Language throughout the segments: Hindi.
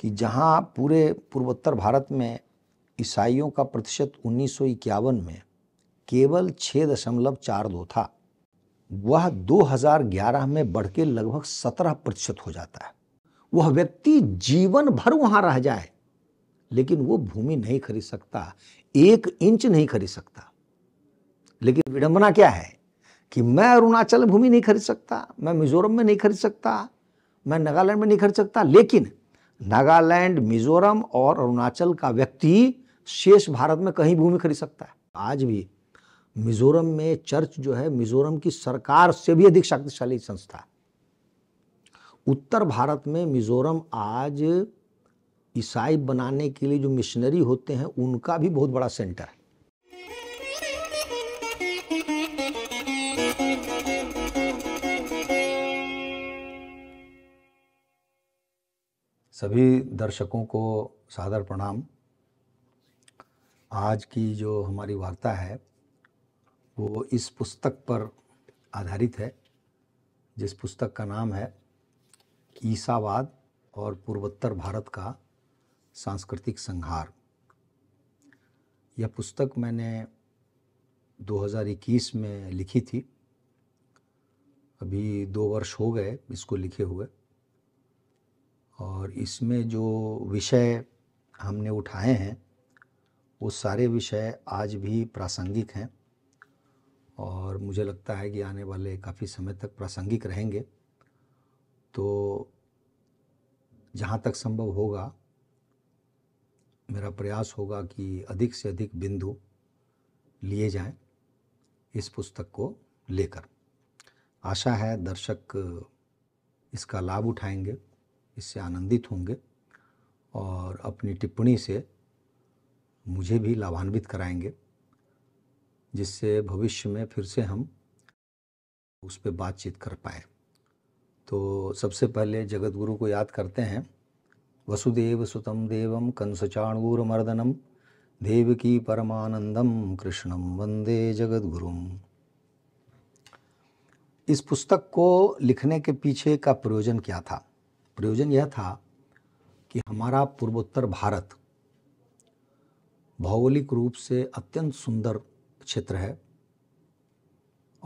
कि जहां पूरे पूर्वोत्तर भारत में ईसाइयों का प्रतिशत उन्नीस में केवल छः दशमलव चार दो था वह 2011 में बढ़ के लगभग 17 प्रतिशत हो जाता है वह व्यक्ति जीवन भर वहां रह जाए लेकिन वो भूमि नहीं खरीद सकता एक इंच नहीं खरीद सकता लेकिन विडंबना क्या है कि मैं अरुणाचल भूमि नहीं खरीद सकता मैं मिजोरम में नहीं खरीद सकता मैं नागालैंड में नहीं खरीद सकता लेकिन नागालैंड मिजोरम और अरुणाचल का व्यक्ति शेष भारत में कहीं भूमि खरीद सकता है आज भी मिजोरम में चर्च जो है मिजोरम की सरकार से भी अधिक शक्तिशाली संस्था है उत्तर भारत में मिजोरम आज ईसाई बनाने के लिए जो मिशनरी होते हैं उनका भी बहुत बड़ा सेंटर है सभी दर्शकों को सादर प्रणाम आज की जो हमारी वार्ता है वो इस पुस्तक पर आधारित है जिस पुस्तक का नाम है ईसावाद और पूर्वोत्तर भारत का सांस्कृतिक संहार यह पुस्तक मैंने 2021 में लिखी थी अभी दो वर्ष हो गए इसको लिखे हुए और इसमें जो विषय हमने उठाए हैं वो सारे विषय आज भी प्रासंगिक हैं और मुझे लगता है कि आने वाले काफ़ी समय तक प्रासंगिक रहेंगे तो जहाँ तक संभव होगा मेरा प्रयास होगा कि अधिक से अधिक बिंदु लिए जाएं इस पुस्तक को लेकर आशा है दर्शक इसका लाभ उठाएंगे इससे आनंदित होंगे और अपनी टिप्पणी से मुझे भी लाभान्वित कराएंगे जिससे भविष्य में फिर से हम उस पर बातचीत कर पाए तो सबसे पहले जगत गुरु को याद करते हैं वसुदेव सुतम देवम मर्दनम देव की परमानंदम कृष्णम वंदे जगद्गुरुम इस पुस्तक को लिखने के पीछे का प्रयोजन क्या था प्रयोजन यह था कि हमारा पूर्वोत्तर भारत भौगोलिक रूप से अत्यंत सुंदर क्षेत्र है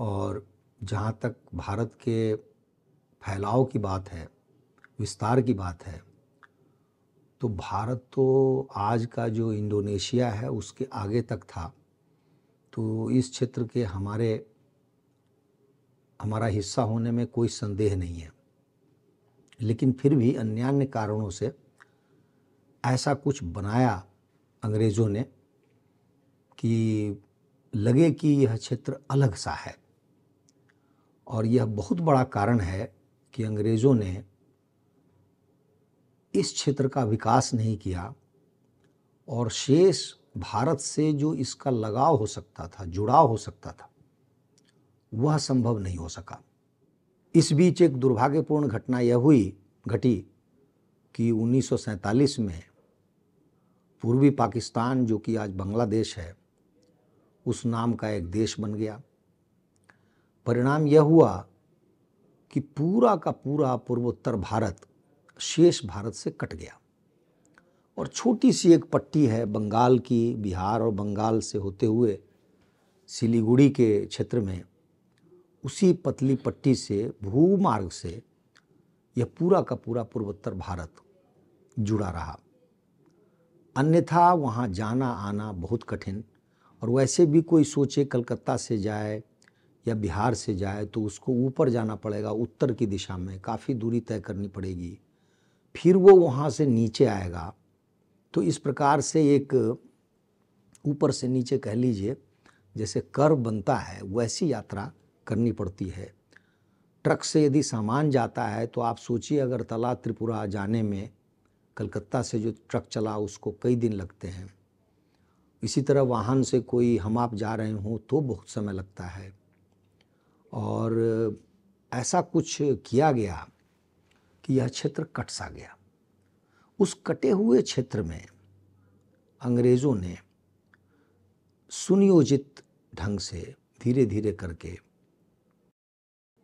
और जहाँ तक भारत के फैलाव की बात है विस्तार की बात है तो भारत तो आज का जो इंडोनेशिया है उसके आगे तक था तो इस क्षेत्र के हमारे हमारा हिस्सा होने में कोई संदेह नहीं है लेकिन फिर भी अन्य कारणों से ऐसा कुछ बनाया अंग्रेज़ों ने कि लगे कि यह क्षेत्र अलग सा है और यह बहुत बड़ा कारण है कि अंग्रेज़ों ने इस क्षेत्र का विकास नहीं किया और शेष भारत से जो इसका लगाव हो सकता था जुड़ाव हो सकता था वह संभव नहीं हो सका इस बीच एक दुर्भाग्यपूर्ण घटना यह हुई घटी कि 1947 में पूर्वी पाकिस्तान जो कि आज बांग्लादेश है उस नाम का एक देश बन गया परिणाम यह हुआ कि पूरा का पूरा पूर्वोत्तर भारत शेष भारत से कट गया और छोटी सी एक पट्टी है बंगाल की बिहार और बंगाल से होते हुए सिलीगुड़ी के क्षेत्र में उसी पतली पट्टी से भूमार्ग से यह पूरा का पूरा पूर्वोत्तर भारत जुड़ा रहा अन्यथा वहाँ जाना आना बहुत कठिन और वैसे भी कोई सोचे कलकत्ता से जाए या बिहार से जाए तो उसको ऊपर जाना पड़ेगा उत्तर की दिशा में काफ़ी दूरी तय करनी पड़ेगी फिर वो वहाँ से नीचे आएगा तो इस प्रकार से एक ऊपर से नीचे कह लीजिए जैसे कर्व बनता है वैसी यात्रा करनी पड़ती है ट्रक से यदि सामान जाता है तो आप सोचिए अगर तला त्रिपुरा जाने में कलकत्ता से जो ट्रक चला उसको कई दिन लगते हैं इसी तरह वाहन से कोई हम आप जा रहे हों तो बहुत समय लगता है और ऐसा कुछ किया गया कि यह क्षेत्र कट सा गया उस कटे हुए क्षेत्र में अंग्रेज़ों ने सुनियोजित ढंग से धीरे धीरे करके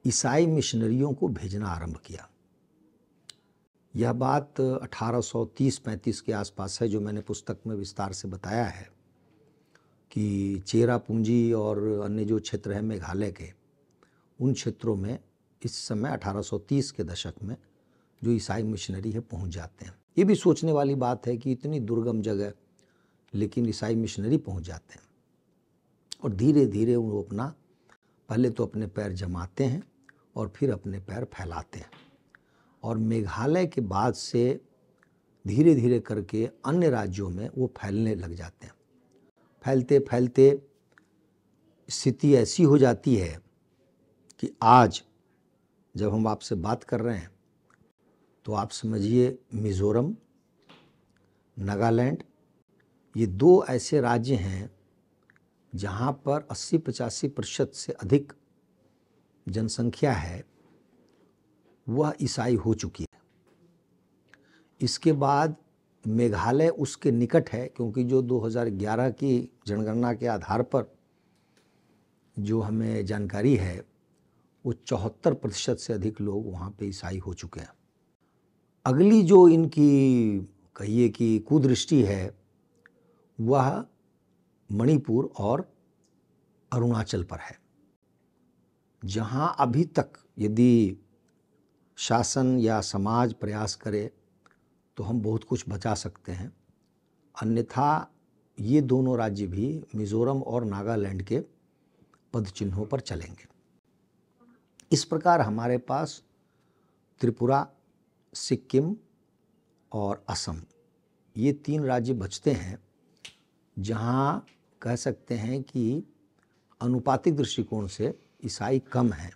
ईसाई मिशनरियों को भेजना आरंभ किया यह बात 1830-35 के आसपास है जो मैंने पुस्तक में विस्तार से बताया है कि चेरा पूंजी और अन्य जो क्षेत्र हैं मेघालय के उन क्षेत्रों में इस समय 1830 के दशक में जो ईसाई मिशनरी है पहुंच जाते हैं ये भी सोचने वाली बात है कि इतनी दुर्गम जगह लेकिन ईसाई मिशनरी पहुंच जाते हैं और धीरे धीरे वो अपना पहले तो अपने पैर जमाते हैं और फिर अपने पैर फैलाते हैं और मेघालय के बाद से धीरे धीरे करके अन्य राज्यों में वो फैलने लग जाते हैं फैलते फैलते स्थिति ऐसी हो जाती है कि आज जब हम आपसे बात कर रहे हैं तो आप समझिए मिज़ोरम नागालैंड ये दो ऐसे राज्य हैं जहाँ पर 80-85 प्रतिशत से अधिक जनसंख्या है वह ईसाई हो चुकी है इसके बाद मेघालय उसके निकट है क्योंकि जो 2011 की जनगणना के आधार पर जो हमें जानकारी है वो चौहत्तर प्रतिशत से अधिक लोग वहाँ पे ईसाई हो चुके हैं अगली जो इनकी कहिए कि कुदृष्टि है वह मणिपुर और अरुणाचल पर है जहाँ अभी तक यदि शासन या समाज प्रयास करे तो हम बहुत कुछ बचा सकते हैं अन्यथा ये दोनों राज्य भी मिज़ोरम और नागालैंड के पद चिन्हों पर चलेंगे इस प्रकार हमारे पास त्रिपुरा सिक्किम और असम ये तीन राज्य बचते हैं जहाँ कह सकते हैं कि अनुपातिक दृष्टिकोण से ईसाई कम हैं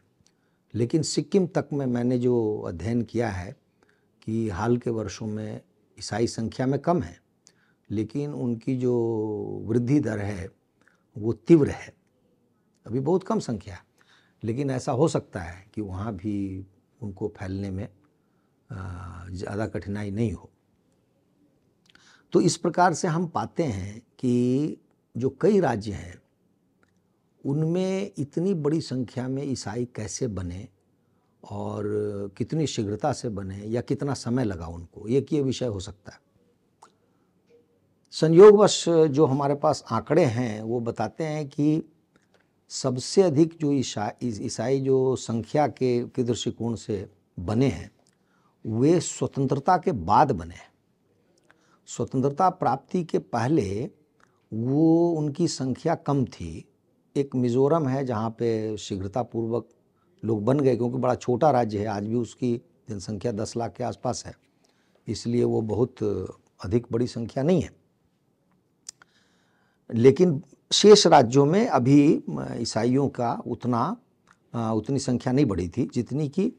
लेकिन सिक्किम तक में मैंने जो अध्ययन किया है कि हाल के वर्षों में ईसाई संख्या में कम है लेकिन उनकी जो वृद्धि दर है वो तीव्र है अभी बहुत कम संख्या है लेकिन ऐसा हो सकता है कि वहाँ भी उनको फैलने में ज़्यादा कठिनाई नहीं हो तो इस प्रकार से हम पाते हैं कि जो कई राज्य हैं उनमें इतनी बड़ी संख्या में ईसाई कैसे बने और कितनी शीघ्रता से बने या कितना समय लगा उनको ये ये विषय हो सकता है संयोगवश जो हमारे पास आंकड़े हैं वो बताते हैं कि सबसे अधिक जो ईसाई ईसाई जो संख्या के दृष्टिकोण से बने हैं वे स्वतंत्रता के बाद बने हैं स्वतंत्रता प्राप्ति के पहले वो उनकी संख्या कम थी एक मिज़ोरम है जहाँ पे शीघ्रतापूर्वक लोग बन गए क्योंकि बड़ा छोटा राज्य है आज भी उसकी जनसंख्या दस लाख के आसपास है इसलिए वो बहुत अधिक बड़ी संख्या नहीं है लेकिन शेष राज्यों में अभी ईसाइयों का उतना उतनी संख्या नहीं बढ़ी थी जितनी कि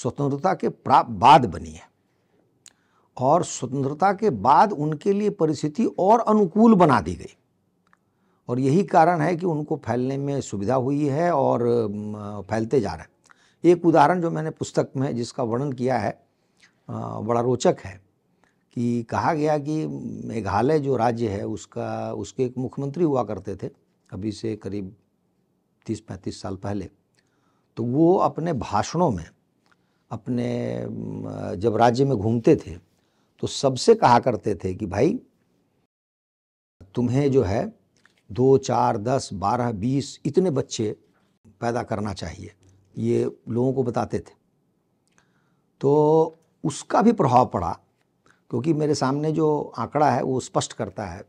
स्वतंत्रता के प्राप्त बाद बनी है और स्वतंत्रता के बाद उनके लिए परिस्थिति और अनुकूल बना दी गई और यही कारण है कि उनको फैलने में सुविधा हुई है और फैलते जा रहे हैं एक उदाहरण जो मैंने पुस्तक में जिसका वर्णन किया है बड़ा रोचक है कि कहा गया कि मेघालय जो राज्य है उसका उसके एक मुख्यमंत्री हुआ करते थे अभी से करीब तीस पैंतीस साल पहले तो वो अपने भाषणों में अपने जब राज्य में घूमते थे तो सबसे कहा करते थे कि भाई तुम्हें जो है दो चार दस बारह बीस इतने बच्चे पैदा करना चाहिए ये लोगों को बताते थे तो उसका भी प्रभाव पड़ा क्योंकि मेरे सामने जो आंकड़ा है वो स्पष्ट करता है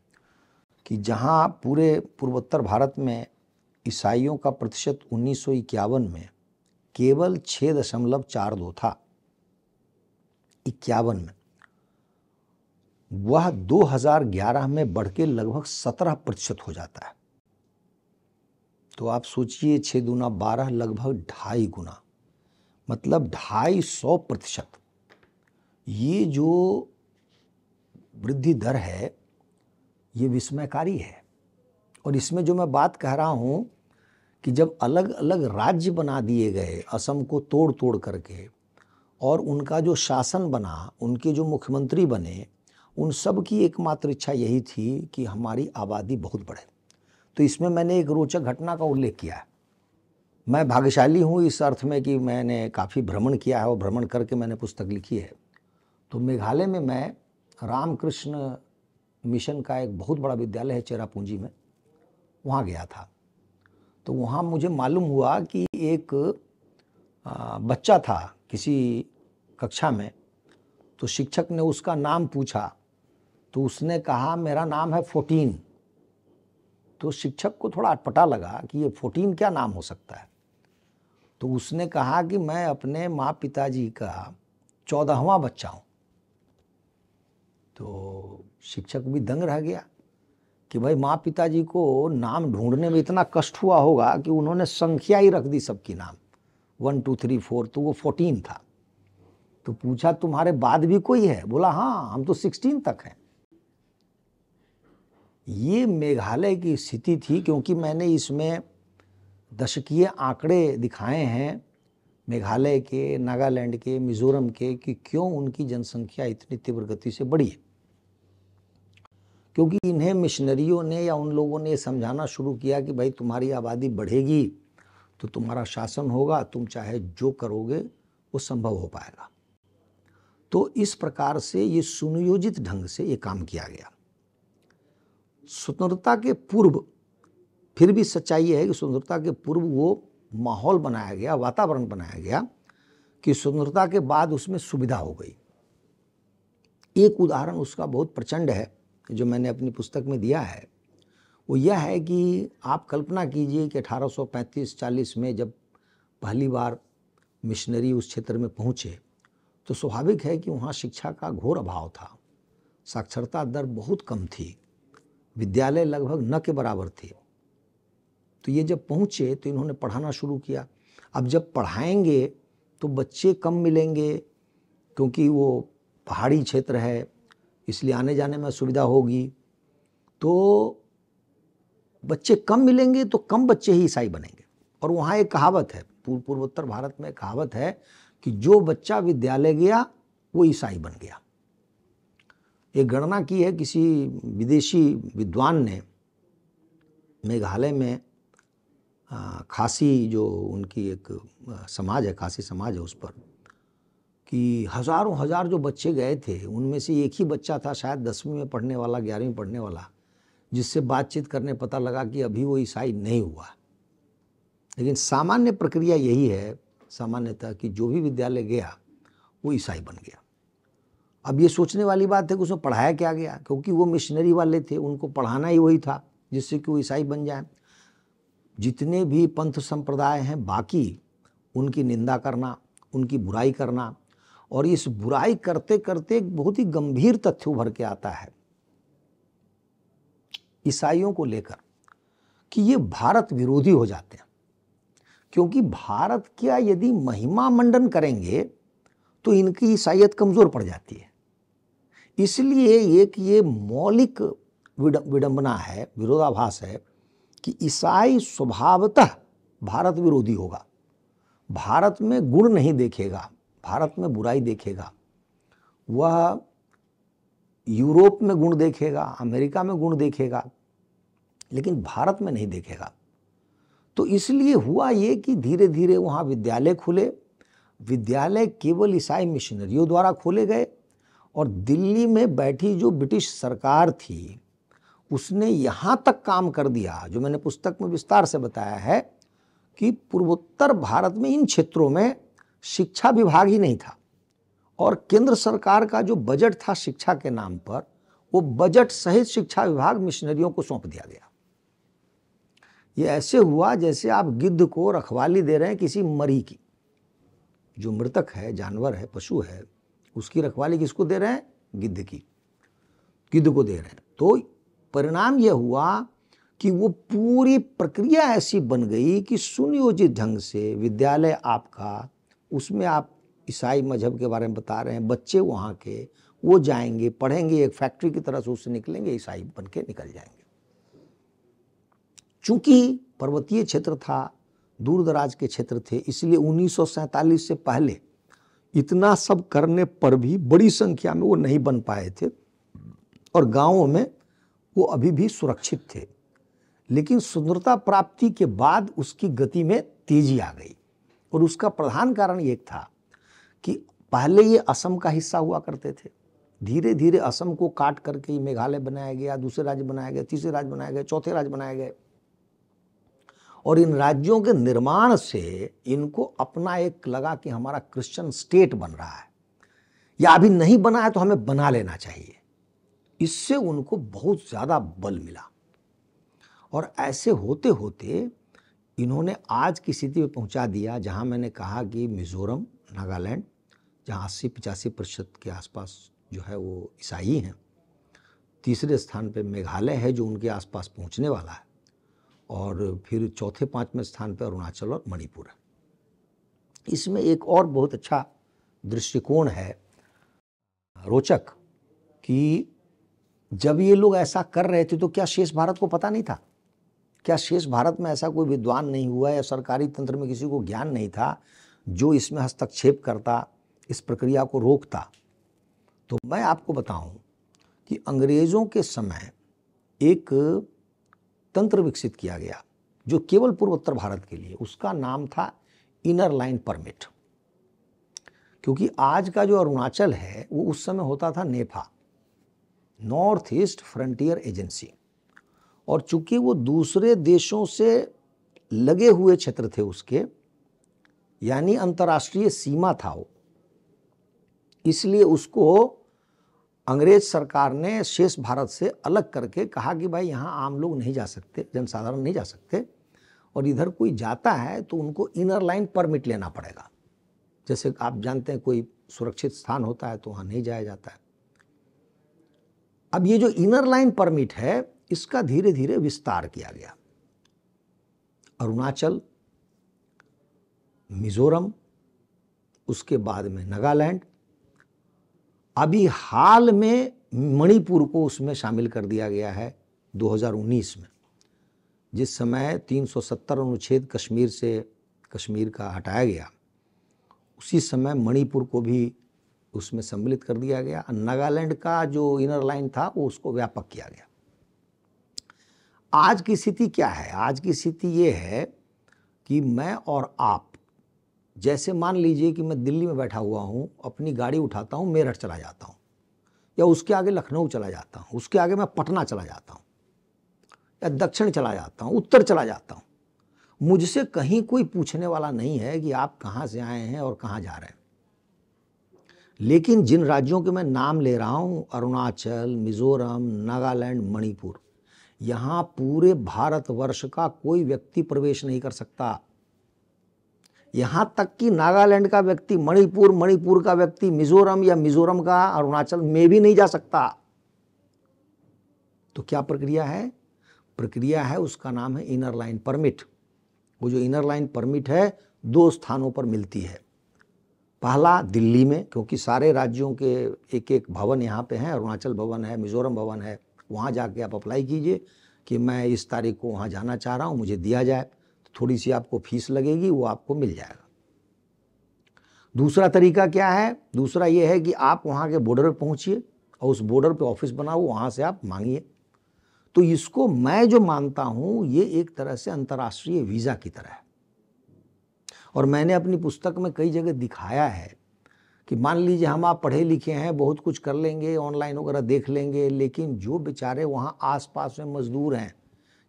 कि जहाँ पूरे पूर्वोत्तर भारत में ईसाइयों का प्रतिशत उन्नीस में केवल छः दशमलव चार दो था इक्यावन में वह 2011 में बढ़ के लगभग 17 प्रतिशत हो जाता है तो आप सोचिए छः गुना बारह लगभग ढाई गुना मतलब ढाई सौ प्रतिशत ये जो वृद्धि दर है ये विस्मयकारी है और इसमें जो मैं बात कह रहा हूँ कि जब अलग अलग राज्य बना दिए गए असम को तोड़ तोड़ करके और उनका जो शासन बना उनके जो मुख्यमंत्री बने उन सब की एकमात्र इच्छा यही थी कि हमारी आबादी बहुत बढ़े तो इसमें मैंने एक रोचक घटना का उल्लेख किया है मैं भाग्यशाली हूँ इस अर्थ में कि मैंने काफ़ी भ्रमण किया है और भ्रमण करके मैंने पुस्तक लिखी है तो मेघालय में मैं रामकृष्ण मिशन का एक बहुत बड़ा विद्यालय है चेरापूंजी में वहाँ गया था तो वहाँ मुझे मालूम हुआ कि एक बच्चा था किसी कक्षा में तो शिक्षक ने उसका नाम पूछा तो उसने कहा मेरा नाम है फोर्टीन तो शिक्षक को थोड़ा अटपटा लगा कि ये फोर्टीन क्या नाम हो सकता है तो उसने कहा कि मैं अपने माँ पिताजी का चौदहवा बच्चा हूँ तो शिक्षक भी दंग रह गया कि भाई माँ पिताजी को नाम ढूंढने में इतना कष्ट हुआ होगा कि उन्होंने संख्या ही रख दी सबकी नाम वन टू थ्री फोर तो वो फोर्टीन था तो पूछा तुम्हारे बाद भी कोई है बोला हाँ हम तो सिक्सटीन तक हैं ये मेघालय की स्थिति थी क्योंकि मैंने इसमें दशकीय आंकड़े दिखाए हैं मेघालय के नागालैंड के मिजोरम के कि क्यों उनकी जनसंख्या इतनी तीव्र गति से बढ़ी है क्योंकि इन्हें मिशनरियों ने या उन लोगों ने समझाना शुरू किया कि भाई तुम्हारी आबादी बढ़ेगी तो तुम्हारा शासन होगा तुम चाहे जो करोगे वो संभव हो पाएगा तो इस प्रकार से ये सुनियोजित ढंग से ये काम किया गया स्वतंत्रता के पूर्व फिर भी सच्चाई है कि स्वतंत्रता के पूर्व वो माहौल बनाया गया वातावरण बनाया गया कि स्वतंत्रता के बाद उसमें सुविधा हो गई एक उदाहरण उसका बहुत प्रचंड है जो मैंने अपनी पुस्तक में दिया है वो यह है कि आप कल्पना कीजिए कि 1835-40 में जब पहली बार मिशनरी उस क्षेत्र में पहुँचे तो स्वाभाविक है कि वहाँ शिक्षा का घोर अभाव था साक्षरता दर बहुत कम थी विद्यालय लगभग न के बराबर थे तो ये जब पहुँचे तो इन्होंने पढ़ाना शुरू किया अब जब पढ़ाएंगे तो बच्चे कम मिलेंगे क्योंकि वो पहाड़ी क्षेत्र है इसलिए आने जाने में सुविधा होगी तो बच्चे कम मिलेंगे तो कम बच्चे ही ईसाई बनेंगे और वहाँ एक कहावत है पूर्व पूर्वोत्तर भारत में कहावत है कि जो बच्चा विद्यालय गया वो ईसाई बन गया एक गणना की है किसी विदेशी विद्वान ने मेघालय में खासी जो उनकी एक समाज है खासी समाज है उस पर कि हज़ारों हज़ार जो बच्चे गए थे उनमें से एक ही बच्चा था शायद दसवीं में पढ़ने वाला ग्यारहवीं पढ़ने वाला जिससे बातचीत करने पता लगा कि अभी वो ईसाई नहीं हुआ लेकिन सामान्य प्रक्रिया यही है सामान्यतः कि जो भी विद्यालय गया वो ईसाई बन गया अब ये सोचने वाली बात है कि उसमें पढ़ाया क्या गया क्योंकि वो मिशनरी वाले थे उनको पढ़ाना ही वही था जिससे कि वो ईसाई बन जाए जितने भी पंथ संप्रदाय हैं बाकी उनकी निंदा करना उनकी बुराई करना और इस बुराई करते करते एक बहुत ही गंभीर तथ्य उभर के आता है ईसाइयों को लेकर कि ये भारत विरोधी हो जाते हैं क्योंकि भारत क्या यदि महिमा मंडन करेंगे तो इनकी ईसाइत कमज़ोर पड़ जाती है इसलिए एक ये मौलिक विडंबना है विरोधाभास है कि ईसाई स्वभावतः भारत विरोधी होगा भारत में गुण नहीं देखेगा भारत में बुराई देखेगा वह यूरोप में गुण देखेगा अमेरिका में गुण देखेगा लेकिन भारत में नहीं देखेगा तो इसलिए हुआ ये कि धीरे धीरे वहाँ विद्यालय खुले विद्यालय केवल ईसाई मिशनरियों द्वारा खोले गए और दिल्ली में बैठी जो ब्रिटिश सरकार थी उसने यहाँ तक काम कर दिया जो मैंने पुस्तक में विस्तार से बताया है कि पूर्वोत्तर भारत में इन क्षेत्रों में शिक्षा विभाग ही नहीं था और केंद्र सरकार का जो बजट था शिक्षा के नाम पर वो बजट सहित शिक्षा विभाग मिशनरियों को सौंप दिया गया ये ऐसे हुआ जैसे आप गिद्ध को रखवाली दे रहे हैं किसी मरी की जो मृतक है जानवर है पशु है उसकी रखवाली किसको दे रहे हैं गिद्ध की गिद्ध को दे रहे हैं तो परिणाम यह हुआ कि वो पूरी प्रक्रिया ऐसी बन गई कि सुनियोजित ढंग से विद्यालय आपका उसमें आप ईसाई मजहब के बारे में बता रहे हैं बच्चे वहाँ के वो जाएंगे पढ़ेंगे एक फैक्ट्री की तरह से उससे निकलेंगे ईसाई बन के निकल जाएंगे चूंकि पर्वतीय क्षेत्र था दूर दराज के क्षेत्र थे इसलिए उन्नीस से पहले इतना सब करने पर भी बड़ी संख्या में वो नहीं बन पाए थे और गांवों में वो अभी भी सुरक्षित थे लेकिन सुंदरता प्राप्ति के बाद उसकी गति में तेजी आ गई और उसका प्रधान कारण एक था कि पहले ये असम का हिस्सा हुआ करते थे धीरे धीरे असम को काट करके मेघालय बनाया गया दूसरे राज्य बनाए गए तीसरे राज्य बनाए गए चौथे राज्य बनाए गए और इन राज्यों के निर्माण से इनको अपना एक लगा कि हमारा क्रिश्चियन स्टेट बन रहा है या अभी नहीं बना है तो हमें बना लेना चाहिए इससे उनको बहुत ज़्यादा बल मिला और ऐसे होते होते इन्होंने आज की स्थिति में पहुंचा दिया जहां मैंने कहा कि मिज़ोरम नागालैंड जहां अस्सी पचासी प्रतिशत के आसपास जो है वो ईसाई हैं तीसरे स्थान पे मेघालय है जो उनके आसपास पहुंचने वाला है और फिर चौथे पाँचवें स्थान पर अरुणाचल और मणिपुर है इसमें एक और बहुत अच्छा दृष्टिकोण है रोचक कि जब ये लोग ऐसा कर रहे थे तो क्या शेष भारत को पता नहीं था क्या शेष भारत में ऐसा कोई विद्वान नहीं हुआ या सरकारी तंत्र में किसी को ज्ञान नहीं था जो इसमें हस्तक्षेप करता इस प्रक्रिया को रोकता तो मैं आपको बताऊं कि अंग्रेज़ों के समय एक तंत्र विकसित किया गया जो केवल पूर्वोत्तर भारत के लिए उसका नाम था इनर लाइन परमिट क्योंकि आज का जो अरुणाचल है वो उस समय होता था NEFA north east frontier agency और चूंकि वो दूसरे देशों से लगे हुए क्षेत्र थे उसके यानी अंतर्राष्ट्रीय सीमा था वो इसलिए उसको अंग्रेज सरकार ने शेष भारत से अलग करके कहा कि भाई यहाँ आम लोग नहीं जा सकते जनसाधारण नहीं जा सकते और इधर कोई जाता है तो उनको इनर लाइन परमिट लेना पड़ेगा जैसे आप जानते हैं कोई सुरक्षित स्थान होता है तो वहाँ नहीं जाया जाता है अब ये जो इनर लाइन परमिट है इसका धीरे धीरे विस्तार किया गया अरुणाचल मिज़ोरम उसके बाद में नागालैंड अभी हाल में मणिपुर को उसमें शामिल कर दिया गया है 2019 में जिस समय 370 अनुच्छेद कश्मीर से कश्मीर का हटाया गया उसी समय मणिपुर को भी उसमें सम्मिलित कर दिया गया नागालैंड का जो इनर लाइन था वो उसको व्यापक किया गया आज की स्थिति क्या है आज की स्थिति ये है कि मैं और आप जैसे मान लीजिए कि मैं दिल्ली में बैठा हुआ हूँ अपनी गाड़ी उठाता हूँ मेरठ चला जाता हूँ या उसके आगे लखनऊ चला जाता हूँ उसके आगे मैं पटना चला जाता हूँ या दक्षिण चला जाता हूँ उत्तर चला जाता हूँ मुझसे कहीं कोई पूछने वाला नहीं है कि आप कहाँ से आए हैं और कहाँ जा रहे हैं लेकिन जिन राज्यों के मैं नाम ले रहा हूँ अरुणाचल मिज़ोरम नागालैंड मणिपुर यहाँ पूरे भारतवर्ष का कोई व्यक्ति प्रवेश नहीं कर सकता यहाँ तक कि नागालैंड का व्यक्ति मणिपुर मणिपुर का व्यक्ति मिजोरम या मिजोरम का अरुणाचल में भी नहीं जा सकता तो क्या प्रक्रिया है प्रक्रिया है उसका नाम है इनर लाइन परमिट वो जो इनर लाइन परमिट है दो स्थानों पर मिलती है पहला दिल्ली में क्योंकि सारे राज्यों के एक एक भवन यहाँ पे हैं अरुणाचल भवन है मिजोरम भवन है वहाँ जाके आप अप्लाई कीजिए कि मैं इस तारीख को वहाँ जाना चाह रहा हूँ मुझे दिया जाए थोड़ी सी आपको फीस लगेगी वो आपको मिल जाएगा दूसरा तरीका क्या है दूसरा ये है कि आप वहाँ के बॉर्डर पर पहुँचिए और उस बॉर्डर पे ऑफिस बनाओ वहाँ से आप मांगिए तो इसको मैं जो मानता हूँ ये एक तरह से अंतर्राष्ट्रीय वीज़ा की तरह है और मैंने अपनी पुस्तक में कई जगह दिखाया है कि मान लीजिए हम आप पढ़े लिखे हैं बहुत कुछ कर लेंगे ऑनलाइन वगैरह देख लेंगे लेकिन जो बेचारे वहाँ आसपास में मजदूर हैं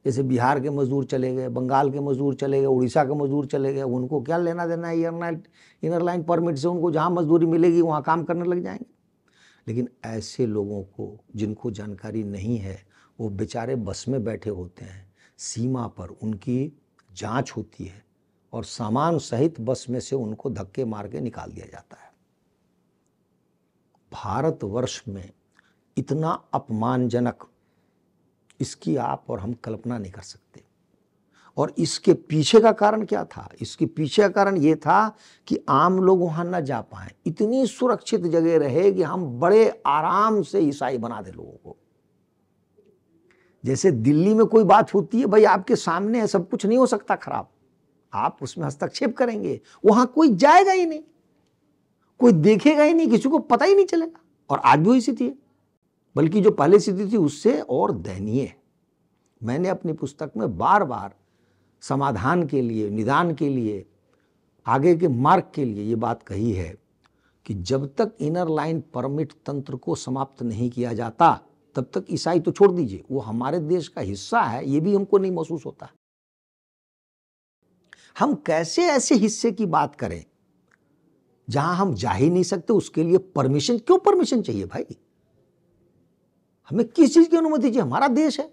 जैसे बिहार के मजदूर चले गए बंगाल के मजदूर चले गए उड़ीसा के मजदूर चले गए उनको क्या लेना देना है इनरलाइन इनर लाइन परमिट से उनको जहाँ मजदूरी मिलेगी वहाँ काम करने लग जाएंगे लेकिन ऐसे लोगों को जिनको जानकारी नहीं है वो बेचारे बस में बैठे होते हैं सीमा पर उनकी जाँच होती है और सामान सहित बस में से उनको धक्के मार के निकाल दिया जाता है भारतवर्ष में इतना अपमानजनक इसकी आप और हम कल्पना नहीं कर सकते और इसके पीछे का कारण क्या था इसके पीछे का कारण ये था कि आम लोग वहाँ ना जा पाए इतनी सुरक्षित जगह रहे कि हम बड़े आराम से ईसाई बना दे लोगों को जैसे दिल्ली में कोई बात होती है भाई आपके सामने है सब कुछ नहीं हो सकता खराब आप उसमें हस्तक्षेप करेंगे वहां कोई जाएगा ही नहीं कोई देखेगा ही नहीं किसी को पता ही नहीं चलेगा और आज भी वही स्थिति है बल्कि जो पहले स्थिति थी उससे और दयनीय मैंने अपनी पुस्तक में बार बार समाधान के लिए निदान के लिए आगे के मार्ग के लिए ये बात कही है कि जब तक इनर लाइन परमिट तंत्र को समाप्त नहीं किया जाता तब तक ईसाई तो छोड़ दीजिए वो हमारे देश का हिस्सा है ये भी हमको नहीं महसूस होता हम कैसे ऐसे हिस्से की बात करें जहां हम जा ही नहीं सकते उसके लिए परमिशन क्यों परमिशन चाहिए भाई हमें किस चीज़ की अनुमति चाहिए हमारा देश है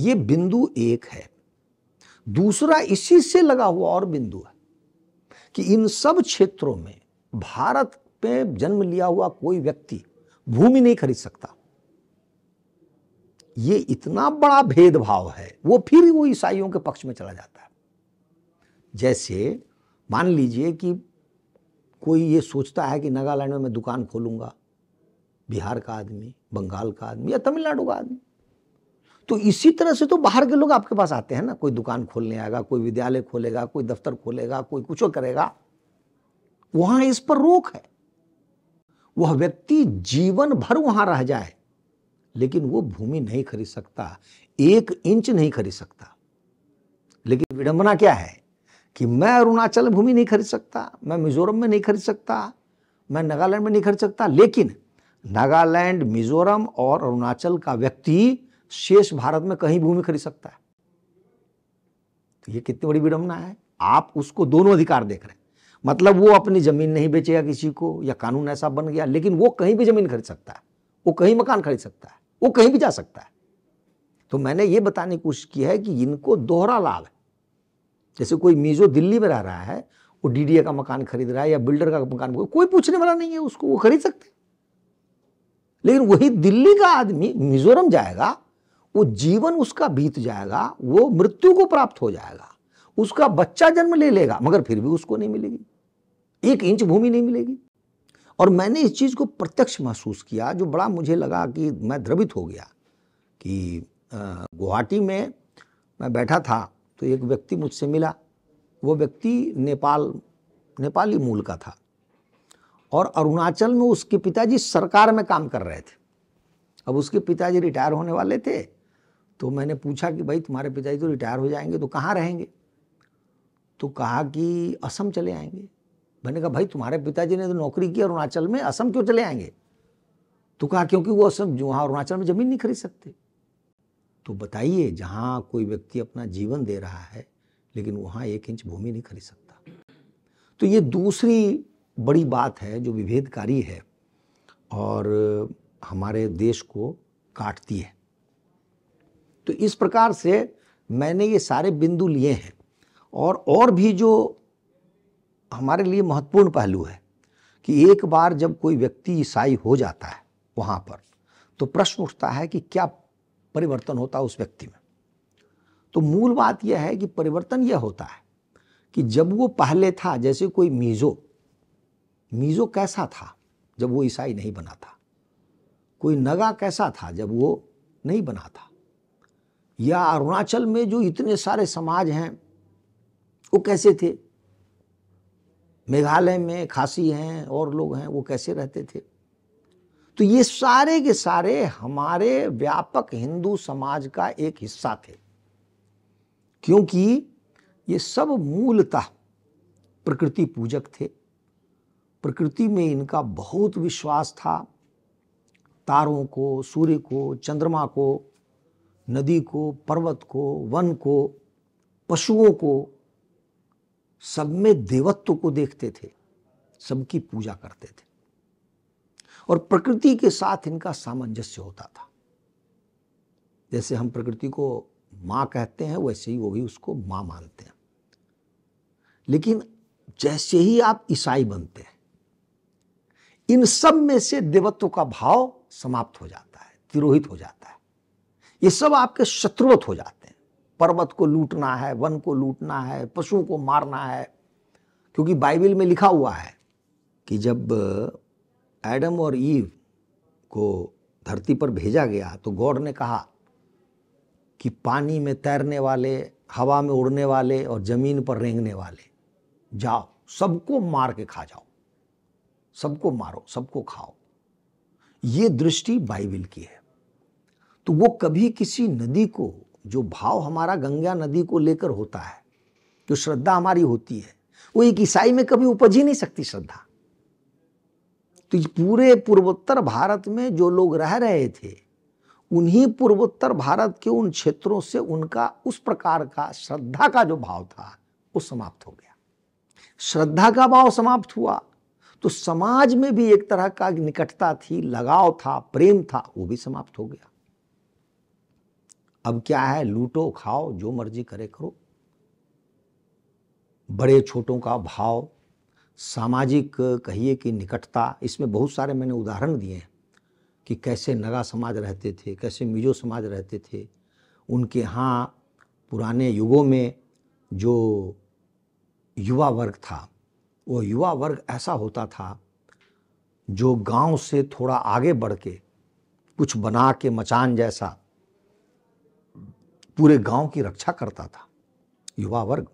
ये बिंदु एक है दूसरा इसी से लगा हुआ और बिंदु है कि इन सब क्षेत्रों में भारत में जन्म लिया हुआ कोई व्यक्ति भूमि नहीं खरीद सकता ये इतना बड़ा भेदभाव है वो फिर वो ईसाइयों के पक्ष में चला जाता है जैसे मान लीजिए कि कोई ये सोचता है कि नागालैंड में मैं दुकान खोलूंगा बिहार का आदमी बंगाल का आदमी या तमिलनाडु का आदमी तो इसी तरह से तो बाहर के लोग आपके पास आते हैं ना कोई दुकान खोलने आएगा कोई विद्यालय खोलेगा कोई दफ्तर खोलेगा कोई कुछ करेगा वहां इस पर रोक है वह व्यक्ति जीवन भर वहां रह जाए लेकिन वो भूमि नहीं खरीद सकता एक इंच नहीं खरीद सकता लेकिन विडंबना क्या है कि मैं अरुणाचल भूमि नहीं खरीद सकता मैं मिजोरम में नहीं खरीद सकता मैं नागालैंड में नहीं खरीद सकता लेकिन नागालैंड मिजोरम और अरुणाचल का व्यक्ति शेष भारत में कहीं भूमि खरीद सकता है तो ये कितनी बड़ी विडम्बना है आप उसको दोनों अधिकार देख रहे हैं मतलब वो अपनी ज़मीन नहीं बेचेगा किसी को या कानून ऐसा बन गया लेकिन वो कहीं भी ज़मीन खरीद सकता है वो कहीं मकान खरीद सकता है वो कहीं भी जा सकता है तो मैंने ये बताने की कोशिश की है कि इनको दोहरा लाभ है जैसे कोई मीजो दिल्ली में रह रहा है वो डीडीए का मकान खरीद रहा है या बिल्डर का मकान कोई पूछने वाला नहीं है उसको वो खरीद सकते लेकिन वही दिल्ली का आदमी मिजोरम जाएगा वो जीवन उसका बीत जाएगा वो मृत्यु को प्राप्त हो जाएगा उसका बच्चा जन्म ले लेगा मगर फिर भी उसको नहीं मिलेगी एक इंच भूमि नहीं मिलेगी और मैंने इस चीज़ को प्रत्यक्ष महसूस किया जो बड़ा मुझे लगा कि मैं द्रवित हो गया कि गुवाहाटी में मैं बैठा था तो एक व्यक्ति मुझसे मिला वो व्यक्ति नेपाल नेपाली मूल का था और अरुणाचल में उसके पिताजी सरकार में काम कर रहे थे अब उसके पिताजी रिटायर होने वाले थे तो मैंने पूछा कि भाई तुम्हारे पिताजी तो रिटायर हो जाएंगे तो कहाँ रहेंगे तो कहा कि असम चले आएंगे मैंने कहा भाई तुम्हारे पिताजी ने तो नौकरी की अरुणाचल में असम क्यों चले आएंगे तो कहा क्योंकि वो असम वहाँ अरुणाचल में ज़मीन नहीं खरीद सकते तो बताइए जहाँ कोई व्यक्ति अपना जीवन दे रहा है लेकिन वहाँ एक इंच भूमि नहीं खरीद सकता तो ये दूसरी बड़ी बात है जो विभेदकारी है और हमारे देश को काटती है तो इस प्रकार से मैंने ये सारे बिंदु लिए हैं और और भी जो हमारे लिए महत्वपूर्ण पहलू है कि एक बार जब कोई व्यक्ति ईसाई हो जाता है वहाँ पर तो प्रश्न उठता है कि क्या परिवर्तन होता है उस व्यक्ति में तो मूल बात यह है कि परिवर्तन यह होता है कि जब वो पहले था जैसे कोई मीज़ो मीज़ो कैसा था जब वो ईसाई नहीं बना था कोई नगा कैसा था जब वो नहीं बना था या अरुणाचल में जो इतने सारे समाज हैं वो कैसे थे मेघालय में खासी हैं और लोग हैं वो कैसे रहते थे तो ये सारे के सारे हमारे व्यापक हिंदू समाज का एक हिस्सा थे क्योंकि ये सब मूलतः प्रकृति पूजक थे प्रकृति में इनका बहुत विश्वास था तारों को सूर्य को चंद्रमा को नदी को पर्वत को वन को पशुओं को सब में देवत्व को देखते थे सबकी पूजा करते थे और प्रकृति के साथ इनका सामंजस्य होता था जैसे हम प्रकृति को माँ कहते हैं वैसे ही वो भी उसको माँ मानते हैं लेकिन जैसे ही आप ईसाई बनते हैं इन सब में से देवत्व का भाव समाप्त हो जाता है तिरोहित हो जाता है ये सब आपके शत्रुवत हो जाते हैं पर्वत को लूटना है वन को लूटना है पशुओं को मारना है क्योंकि बाइबिल में लिखा हुआ है कि जब एडम और ईव को धरती पर भेजा गया तो गॉड ने कहा कि पानी में तैरने वाले हवा में उड़ने वाले और ज़मीन पर रेंगने वाले जाओ सबको मार के खा जाओ सबको मारो सबको खाओ ये दृष्टि बाइबिल की है तो वो कभी किसी नदी को जो भाव हमारा गंगा नदी को लेकर होता है जो श्रद्धा हमारी होती है वो एक ईसाई में कभी उपज ही नहीं सकती श्रद्धा तो पूरे पूर्वोत्तर भारत में जो लोग रह रहे थे उन्हीं पूर्वोत्तर भारत के उन क्षेत्रों से उनका उस प्रकार का श्रद्धा का जो भाव था वो समाप्त हो गया श्रद्धा का भाव समाप्त हुआ तो समाज में भी एक तरह का निकटता थी लगाव था प्रेम था वो भी समाप्त हो गया अब क्या है लूटो खाओ जो मर्जी करे करो बड़े छोटों का भाव सामाजिक कहिए कि निकटता इसमें बहुत सारे मैंने उदाहरण दिए हैं कि कैसे नगा समाज रहते थे कैसे मिजो समाज रहते थे उनके यहाँ पुराने युगों में जो युवा वर्ग था वो युवा वर्ग ऐसा होता था जो गांव से थोड़ा आगे बढ़ के कुछ बना के मचान जैसा पूरे गांव की रक्षा करता था युवा वर्ग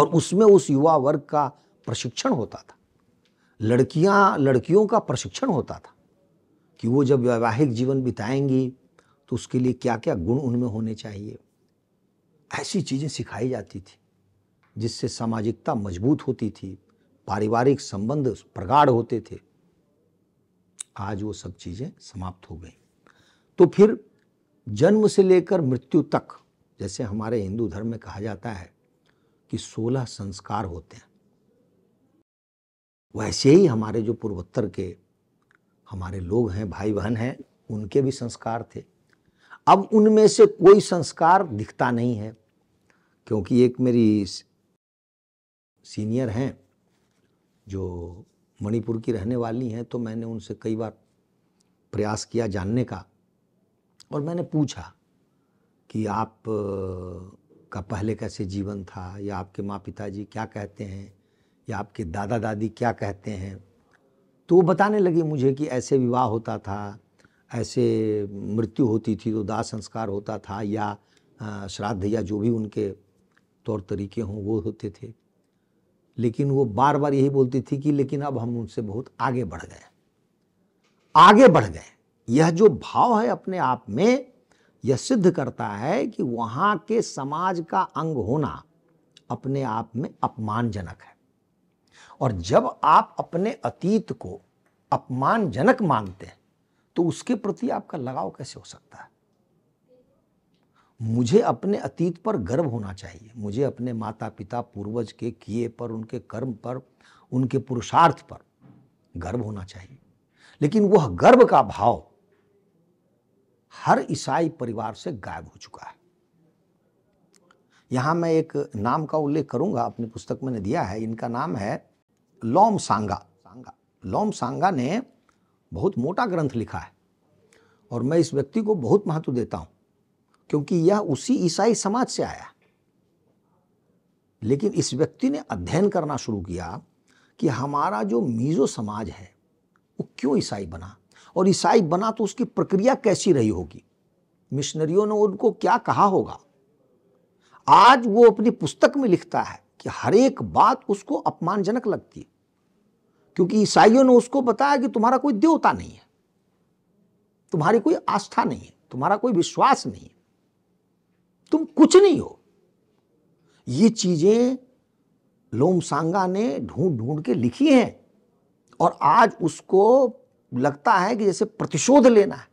और उसमें उस युवा वर्ग का प्रशिक्षण होता था लड़कियां लड़कियों का प्रशिक्षण होता था कि वो जब वैवाहिक जीवन बिताएंगी तो उसके लिए क्या क्या गुण उनमें होने चाहिए ऐसी चीज़ें सिखाई जाती थी जिससे सामाजिकता मजबूत होती थी पारिवारिक संबंध प्रगाढ़ होते थे आज वो सब चीज़ें समाप्त हो गई तो फिर जन्म से लेकर मृत्यु तक जैसे हमारे हिंदू धर्म में कहा जाता है कि सोलह संस्कार होते हैं वैसे ही हमारे जो पूर्वोत्तर के हमारे लोग हैं भाई बहन हैं उनके भी संस्कार थे अब उनमें से कोई संस्कार दिखता नहीं है क्योंकि एक मेरी सीनियर हैं जो मणिपुर की रहने वाली हैं तो मैंने उनसे कई बार प्रयास किया जानने का और मैंने पूछा कि आप का पहले कैसे जीवन था या आपके माँ पिताजी क्या कहते हैं या आपके दादा दादी क्या कहते हैं तो वो बताने लगे मुझे कि ऐसे विवाह होता था ऐसे मृत्यु होती थी तो दाह संस्कार होता था या श्राद्ध या जो भी उनके तौर तरीके हों वो होते थे लेकिन वो बार बार यही बोलती थी कि लेकिन अब हम उनसे बहुत आगे बढ़ गए आगे बढ़ गए यह जो भाव है अपने आप में यह सिद्ध करता है कि वहां के समाज का अंग होना अपने आप में अपमानजनक है और जब आप अपने अतीत को अपमानजनक मानते हैं तो उसके प्रति आपका लगाव कैसे हो सकता है मुझे अपने अतीत पर गर्व होना चाहिए मुझे अपने माता पिता पूर्वज के किए पर उनके कर्म पर उनके पुरुषार्थ पर गर्व होना चाहिए लेकिन वह गर्व का भाव हर ईसाई परिवार से गायब हो चुका है यहाँ मैं एक नाम का उल्लेख करूँगा अपनी पुस्तक मैंने दिया है इनका नाम है लोम सांगा सांगा लोम सांगा ने बहुत मोटा ग्रंथ लिखा है और मैं इस व्यक्ति को बहुत महत्व देता हूँ क्योंकि यह उसी ईसाई समाज से आया लेकिन इस व्यक्ति ने अध्ययन करना शुरू किया कि हमारा जो मीज़ो समाज है वो क्यों ईसाई बना और ईसाई बना तो उसकी प्रक्रिया कैसी रही होगी मिशनरियों ने उनको क्या कहा होगा आज वो अपनी पुस्तक में लिखता है कि हर एक बात उसको अपमानजनक लगती है क्योंकि ईसाइयों ने उसको बताया कि तुम्हारा कोई देवता नहीं है तुम्हारी कोई आस्था नहीं है तुम्हारा कोई विश्वास नहीं है तुम कुछ नहीं हो ये चीजें लोमसांगा ने ढूंढ ढूंढ के लिखी हैं और आज उसको लगता है कि जैसे प्रतिशोध लेना है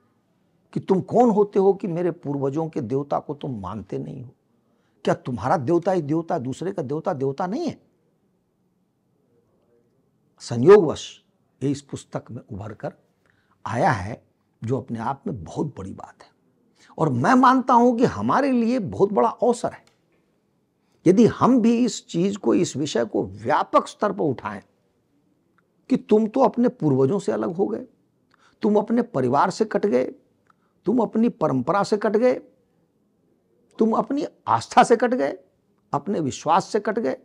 कि तुम कौन होते हो कि मेरे पूर्वजों के देवता को तुम मानते नहीं हो क्या तुम्हारा देवता ही देवता दूसरे का देवता देवता नहीं है संयोगवश ये इस पुस्तक में उभर कर आया है जो अपने आप में बहुत बड़ी बात है और मैं मानता हूं कि हमारे लिए बहुत बड़ा अवसर है यदि हम भी इस चीज को इस विषय को व्यापक स्तर पर उठाएं कि तुम तो अपने पूर्वजों से अलग हो गए तुम अपने परिवार से कट गए तुम अपनी परंपरा से कट गए तुम अपनी आस्था से कट गए अपने विश्वास से कट गए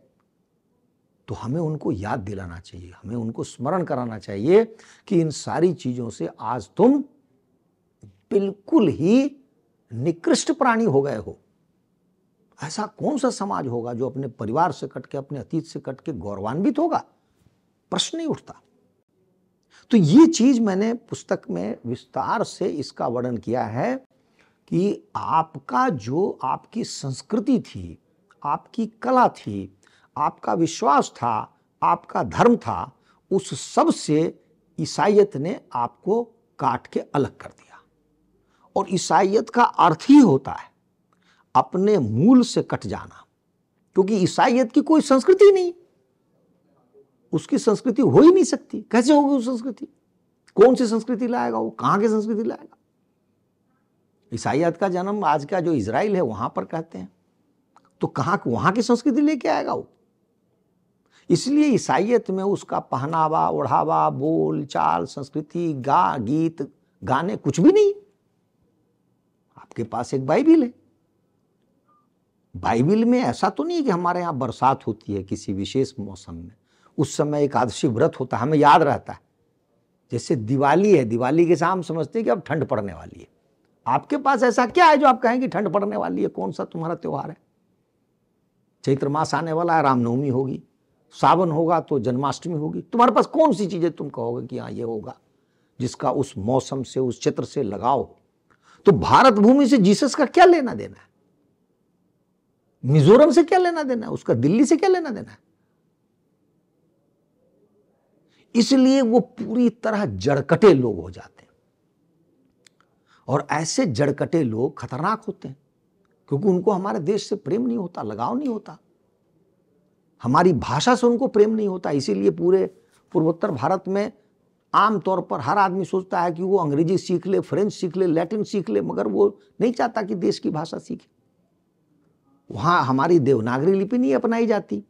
तो हमें उनको याद दिलाना चाहिए हमें उनको स्मरण कराना चाहिए कि इन सारी चीजों से आज तुम बिल्कुल ही निकृष्ट प्राणी हो गए हो ऐसा कौन सा समाज होगा जो अपने परिवार से कट के अपने अतीत से कट के गौरवान्वित होगा प्रश्न नहीं उठता तो ये चीज मैंने पुस्तक में विस्तार से इसका वर्णन किया है कि आपका जो आपकी संस्कृति थी आपकी कला थी आपका विश्वास था आपका धर्म था उस सब से ईसाइत ने आपको काट के अलग कर दिया और ईसाइत का अर्थ ही होता है अपने मूल से कट जाना क्योंकि ईसाइत की कोई संस्कृति नहीं उसकी संस्कृति हो ही नहीं सकती कैसे होगी उस संस्कृति कौन सी संस्कृति लाएगा वो कहां की संस्कृति लाएगा ईसाइत का जन्म आज का जो इसराइल है वहां पर कहते हैं तो कहां वहां की संस्कृति लेके आएगा वो इसलिए ईसाइत में उसका पहनावा ओढ़ावा बोल चाल संस्कृति गा गीत गाने कुछ भी नहीं आपके पास एक बाइबिल है बाइबिल में ऐसा तो नहीं कि हमारे यहाँ बरसात होती है किसी विशेष मौसम में उस समय एकादशी व्रत होता है हमें याद रहता है जैसे दिवाली है दिवाली के साथ हम समझते हैं कि अब ठंड पड़ने वाली है आपके पास ऐसा क्या है जो आप कहें कि ठंड पड़ने वाली है कौन सा तुम्हारा त्यौहार है चैत्र मास आने वाला है रामनवमी होगी सावन होगा तो जन्माष्टमी होगी तुम्हारे पास कौन सी चीज़ें तुम कहोगे कि हाँ ये होगा जिसका उस मौसम से उस क्षेत्र से लगाव हो तो भारत भूमि से जीसस का क्या लेना देना है मिजोरम से क्या लेना देना है उसका दिल्ली से क्या लेना देना है इसलिए वो पूरी तरह जड़कटे लोग हो जाते हैं और ऐसे जड़कटे लोग खतरनाक होते हैं क्योंकि उनको हमारे देश से प्रेम नहीं होता लगाव नहीं होता हमारी भाषा से उनको प्रेम नहीं होता इसीलिए पूरे पूर्वोत्तर भारत में आमतौर पर हर आदमी सोचता है कि वो अंग्रेजी सीख ले फ्रेंच सीख ले लैटिन सीख ले मगर वो नहीं चाहता कि देश की भाषा सीखे वहाँ हमारी देवनागरी लिपि नहीं अपनाई जाती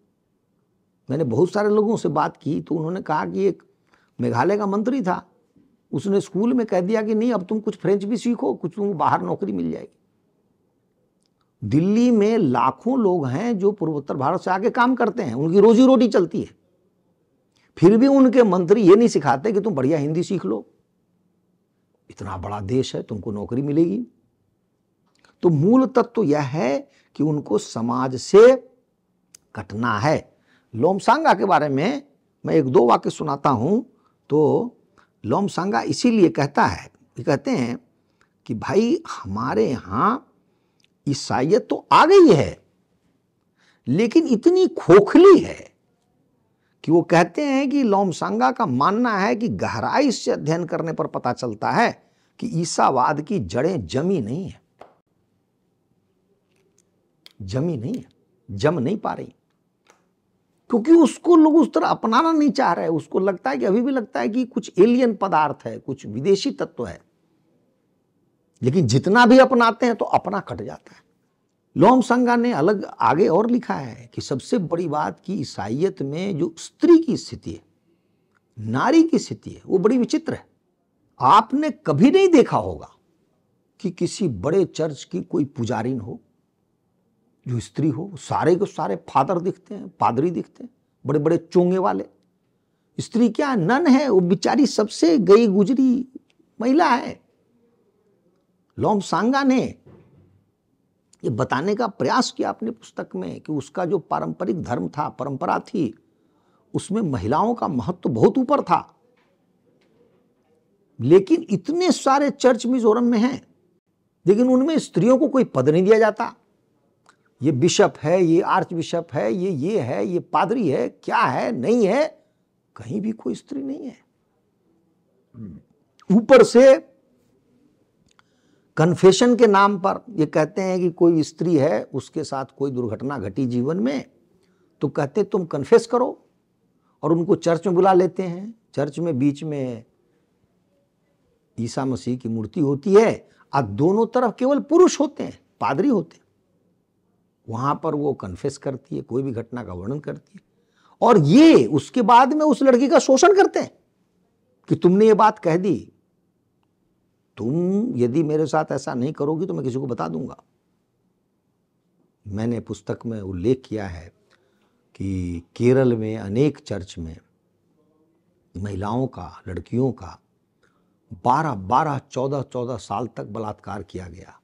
मैंने बहुत सारे लोगों से बात की तो उन्होंने कहा कि एक मेघालय का मंत्री था उसने स्कूल में कह दिया कि नहीं अब तुम कुछ फ्रेंच भी सीखो कुछ तुमको बाहर नौकरी मिल जाएगी दिल्ली में लाखों लोग हैं जो पूर्वोत्तर भारत से आके काम करते हैं उनकी रोजी रोटी चलती है फिर भी उनके मंत्री ये नहीं सिखाते कि तुम बढ़िया हिंदी सीख लो इतना बड़ा देश है तुमको नौकरी मिलेगी तो मूल तत्व तो यह है कि उनको समाज से कटना है लोमसांगा के बारे में मैं एक दो वाक्य सुनाता हूं तो लोमसांगा इसीलिए कहता है कहते हैं कि भाई हमारे यहाँ ईसाइत तो आ गई है लेकिन इतनी खोखली है कि वो कहते हैं कि लोमसांगा का मानना है कि गहराई से अध्ययन करने पर पता चलता है कि ईसावाद की जड़ें जमी नहीं है जमी नहीं है जम नहीं पा रही क्योंकि उसको लोग उस तरह अपनाना नहीं चाह रहे उसको लगता है कि अभी भी लगता है कि कुछ एलियन पदार्थ है कुछ विदेशी तत्व है लेकिन जितना भी अपनाते हैं तो अपना कट जाता है लोम संगा ने अलग आगे और लिखा है कि सबसे बड़ी बात कि ईसाइत में जो स्त्री की स्थिति है नारी की स्थिति है वो बड़ी विचित्र है आपने कभी नहीं देखा होगा कि किसी बड़े चर्च की कोई पुजारीन हो जो स्त्री हो सारे के सारे फादर दिखते हैं पादरी दिखते हैं बड़े बड़े चोंगे वाले स्त्री क्या नन है वो बिचारी सबसे गई गुजरी महिला है लोम सांगा ने ये बताने का प्रयास किया अपने पुस्तक में कि उसका जो पारंपरिक धर्म था परंपरा थी उसमें महिलाओं का महत्व तो बहुत ऊपर था लेकिन इतने सारे चर्च मिजोरम में हैं लेकिन उनमें स्त्रियों को कोई पद नहीं दिया जाता ये बिशप है ये आर्च बिशप है ये ये है ये पादरी है क्या है नहीं है कहीं भी कोई स्त्री नहीं है ऊपर से कन्फेशन के नाम पर ये कहते हैं कि कोई स्त्री है उसके साथ कोई दुर्घटना घटी जीवन में तो कहते तुम कन्फेस करो और उनको चर्च में बुला लेते हैं चर्च में बीच में ईसा मसीह की मूर्ति होती है और दोनों तरफ केवल पुरुष होते हैं पादरी होते हैं वहां पर वो कन्फेस करती है कोई भी घटना का वर्णन करती है और ये उसके बाद में उस लड़की का शोषण करते हैं कि तुमने ये बात कह दी तुम यदि मेरे साथ ऐसा नहीं करोगी तो मैं किसी को बता दूंगा मैंने पुस्तक में उल्लेख किया है कि केरल में अनेक चर्च में महिलाओं का लड़कियों का बारह बारह चौदह चौदह साल तक बलात्कार किया गया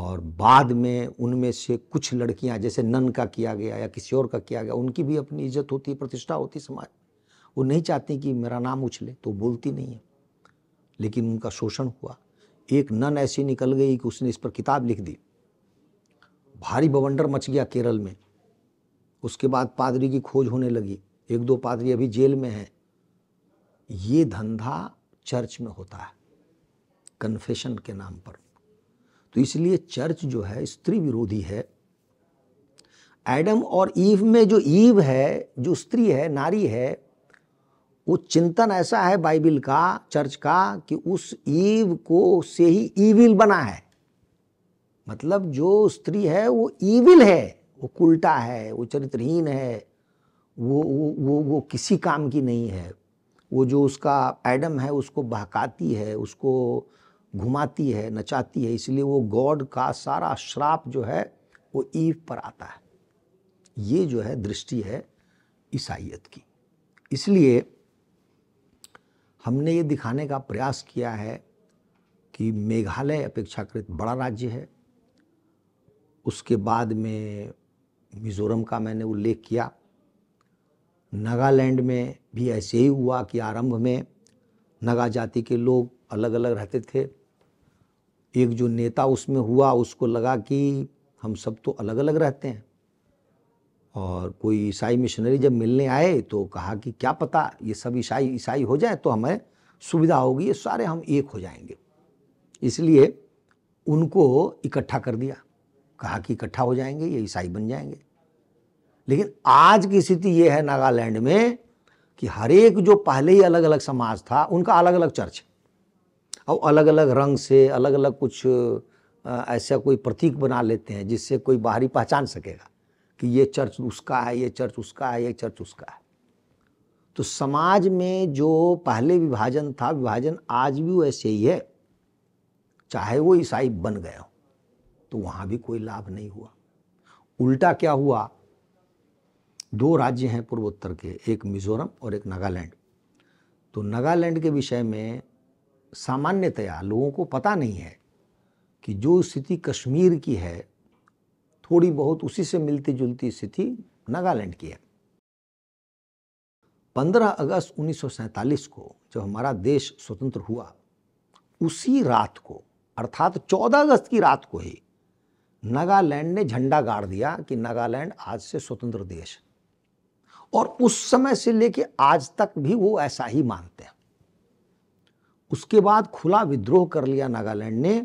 और बाद में उनमें से कुछ लड़कियां जैसे नन का किया गया या किसी और का किया गया उनकी भी अपनी इज्जत होती है प्रतिष्ठा होती समाज वो नहीं चाहती कि मेरा नाम उछले तो बोलती नहीं है लेकिन उनका शोषण हुआ एक नन ऐसी निकल गई कि उसने इस पर किताब लिख दी भारी बवंडर मच गया केरल में उसके बाद पादरी की खोज होने लगी एक दो पादरी अभी जेल में हैं ये धंधा चर्च में होता है कन्फेशन के नाम पर तो इसलिए चर्च जो है स्त्री विरोधी है एडम और ईव में जो ईव है जो स्त्री है नारी है वो चिंतन ऐसा है बाइबिल का चर्च का कि उस ईव को से ही ईविल बना है मतलब जो स्त्री है वो ईविल है वो उल्टा है वो चरित्रहीन है वो वो वो वो किसी काम की नहीं है वो जो उसका एडम है उसको बहकाती है उसको घुमाती है नचाती है इसलिए वो गॉड का सारा श्राप जो है वो ईव पर आता है ये जो है दृष्टि है ईसाइत की इसलिए हमने ये दिखाने का प्रयास किया है कि मेघालय अपेक्षाकृत बड़ा राज्य है उसके बाद में मिज़ोरम का मैंने उल्लेख किया नागालैंड में भी ऐसे ही हुआ कि आरंभ में नागा जाति के लोग अलग अलग रहते थे एक जो नेता उसमें हुआ उसको लगा कि हम सब तो अलग अलग रहते हैं और कोई ईसाई मिशनरी जब मिलने आए तो कहा कि क्या पता ये सब ईसाई ईसाई हो जाए तो हमें सुविधा होगी ये सारे हम एक हो जाएंगे इसलिए उनको इकट्ठा कर दिया कहा कि इकट्ठा हो जाएंगे ये ईसाई बन जाएंगे लेकिन आज की स्थिति ये है नागालैंड में कि हर एक जो पहले ही अलग अलग समाज था उनका अलग अलग चर्च और अलग अलग रंग से अलग अलग कुछ ऐसा कोई प्रतीक बना लेते हैं जिससे कोई बाहरी पहचान सकेगा कि ये चर्च उसका है ये चर्च उसका है ये चर्च उसका है तो समाज में जो पहले विभाजन था विभाजन आज भी वैसे ही है चाहे वो ईसाई बन गए हो तो वहाँ भी कोई लाभ नहीं हुआ उल्टा क्या हुआ दो राज्य हैं पूर्वोत्तर के एक मिजोरम और एक नागालैंड तो नागालैंड के विषय में सामान्यतया लोगों को पता नहीं है कि जो स्थिति कश्मीर की है थोड़ी बहुत उसी से मिलती जुलती स्थिति नागालैंड की है 15 अगस्त 1947 को जब हमारा देश स्वतंत्र हुआ उसी रात को अर्थात 14 अगस्त की रात को ही नागालैंड ने झंडा गाड़ दिया कि नागालैंड आज से स्वतंत्र देश और उस समय से लेके आज तक भी वो ऐसा ही मानते हैं उसके बाद खुला विद्रोह कर लिया नागालैंड ने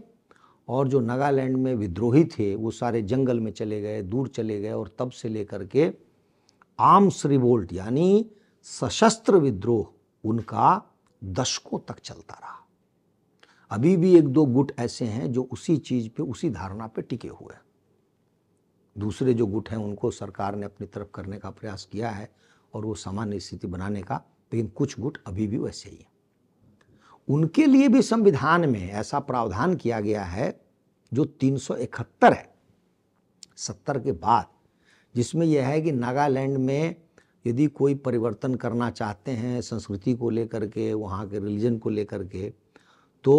और जो नागालैंड में विद्रोही थे वो सारे जंगल में चले गए दूर चले गए और तब से लेकर के आर्म्स रिवोल्ट यानी सशस्त्र विद्रोह उनका दशकों तक चलता रहा अभी भी एक दो गुट ऐसे हैं जो उसी चीज़ पे उसी धारणा पे टिके हुए हैं दूसरे जो गुट हैं उनको सरकार ने अपनी तरफ करने का प्रयास किया है और वो सामान्य स्थिति बनाने का लेकिन कुछ गुट अभी भी वैसे ही हैं उनके लिए भी संविधान में ऐसा प्रावधान किया गया है जो 371 है सत्तर के बाद जिसमें यह है कि नागालैंड में यदि कोई परिवर्तन करना चाहते हैं संस्कृति को लेकर के वहाँ के रिलीजन को लेकर के तो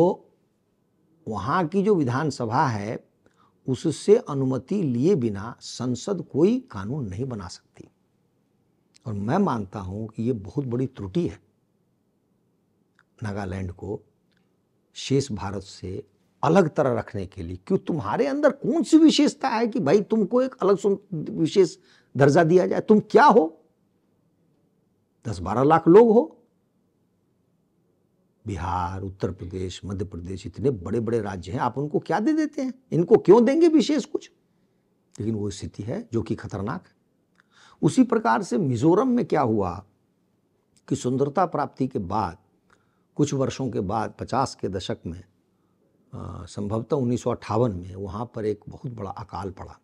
वहाँ की जो विधानसभा है उससे अनुमति लिए बिना संसद कोई कानून नहीं बना सकती और मैं मानता हूँ कि ये बहुत बड़ी त्रुटि है नागालैंड को शेष भारत से अलग तरह रखने के लिए क्यों तुम्हारे अंदर कौन सी विशेषता है कि भाई तुमको एक अलग विशेष दर्जा दिया जाए तुम क्या हो दस बारह लाख लोग हो बिहार उत्तर प्रदेश मध्य प्रदेश इतने बड़े बड़े राज्य हैं आप उनको क्या दे देते हैं इनको क्यों देंगे विशेष कुछ लेकिन वो स्थिति है जो कि खतरनाक है उसी प्रकार से मिजोरम में क्या हुआ कि सुंदरता प्राप्ति के बाद कुछ वर्षों के बाद पचास के दशक में संभवतः उन्नीस में वहाँ पर एक बहुत बड़ा अकाल पड़ा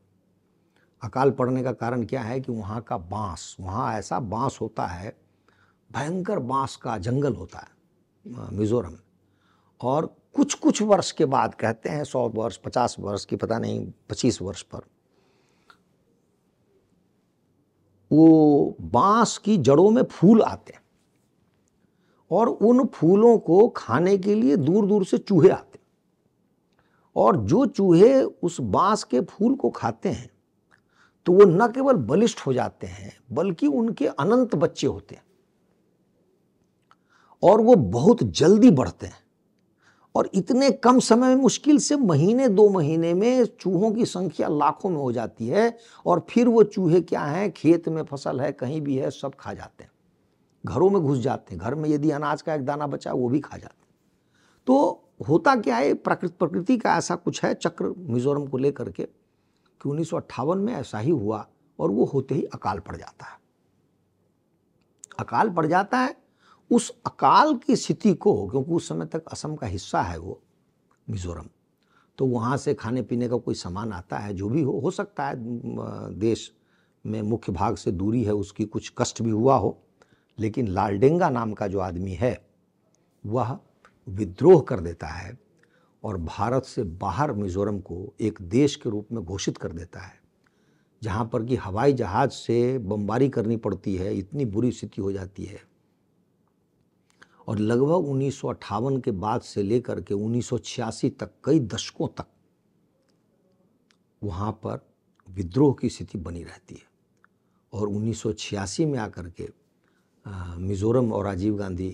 अकाल पड़ने का कारण क्या है कि वहाँ का बांस वहाँ ऐसा बांस होता है भयंकर बांस का जंगल होता है मिज़ोरम और कुछ कुछ वर्ष के बाद कहते हैं सौ वर्ष पचास वर्ष की पता नहीं पच्चीस वर्ष पर वो बांस की जड़ों में फूल आते हैं और उन फूलों को खाने के लिए दूर दूर से चूहे आते और जो चूहे उस बांस के फूल को खाते हैं तो वो न केवल बलिष्ठ हो जाते हैं बल्कि उनके अनंत बच्चे होते हैं और वो बहुत जल्दी बढ़ते हैं और इतने कम समय में मुश्किल से महीने दो महीने में चूहों की संख्या लाखों में हो जाती है और फिर वो चूहे क्या हैं खेत में फसल है कहीं भी है सब खा जाते हैं घरों में घुस जाते हैं घर में यदि अनाज का एक दाना बचा वो भी खा जाते तो होता क्या है प्रकृति प्रकृति का ऐसा कुछ है चक्र मिजोरम को लेकर के कि उन्नीस में ऐसा ही हुआ और वो होते ही अकाल पड़ जाता है अकाल पड़ जाता है उस अकाल की स्थिति को क्योंकि उस समय तक असम का हिस्सा है वो मिजोरम तो वहाँ से खाने पीने का कोई सामान आता है जो भी हो हो सकता है देश में मुख्य भाग से दूरी है उसकी कुछ कष्ट भी हुआ हो लेकिन लालडेंगा नाम का जो आदमी है वह विद्रोह कर देता है और भारत से बाहर मिज़ोरम को एक देश के रूप में घोषित कर देता है जहाँ पर कि हवाई जहाज़ से बमबारी करनी पड़ती है इतनी बुरी स्थिति हो जाती है और लगभग उन्नीस के बाद से लेकर के उन्नीस तक कई दशकों तक वहाँ पर विद्रोह की स्थिति बनी रहती है और उन्नीस में आकर के मिज़ोरम और राजीव गांधी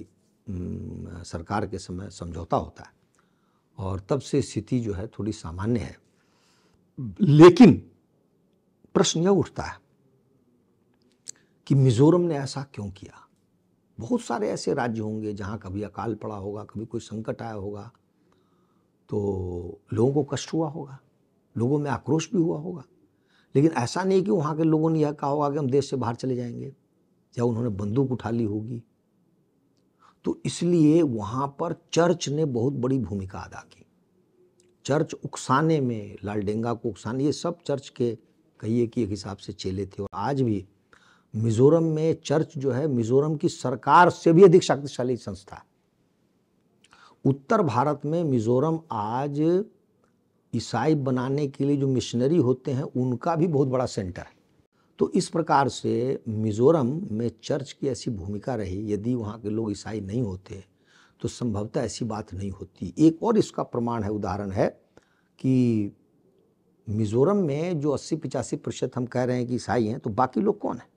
सरकार के समय समझौता होता है और तब से स्थिति जो है थोड़ी सामान्य है लेकिन प्रश्न यह उठता है कि मिज़ोरम ने ऐसा क्यों किया बहुत सारे ऐसे राज्य होंगे जहाँ कभी अकाल पड़ा होगा कभी कोई संकट आया होगा तो लोगों को कष्ट हुआ होगा लोगों में आक्रोश भी हुआ होगा लेकिन ऐसा नहीं कि वहाँ के लोगों ने यह कहा होगा कि हम देश से बाहर चले जाएंगे या उन्होंने बंदूक उठा ली होगी तो इसलिए वहाँ पर चर्च ने बहुत बड़ी भूमिका अदा की चर्च उकसाने में लालडेंगा को उकसाने ये सब चर्च के कहिए कि एक हिसाब से चेले थे और आज भी मिज़ोरम में चर्च जो है मिज़ोरम की सरकार से भी अधिक शक्तिशाली संस्था है उत्तर भारत में मिज़ोरम आज ईसाई बनाने के लिए जो मिशनरी होते हैं उनका भी बहुत बड़ा सेंटर है तो इस प्रकार से मिज़ोरम में चर्च की ऐसी भूमिका रही यदि वहाँ के लोग ईसाई नहीं होते तो संभवतः ऐसी बात नहीं होती एक और इसका प्रमाण है उदाहरण है कि मिज़ोरम में जो अस्सी पिचासी प्रतिशत हम कह रहे हैं कि ईसाई हैं तो बाकी लोग कौन हैं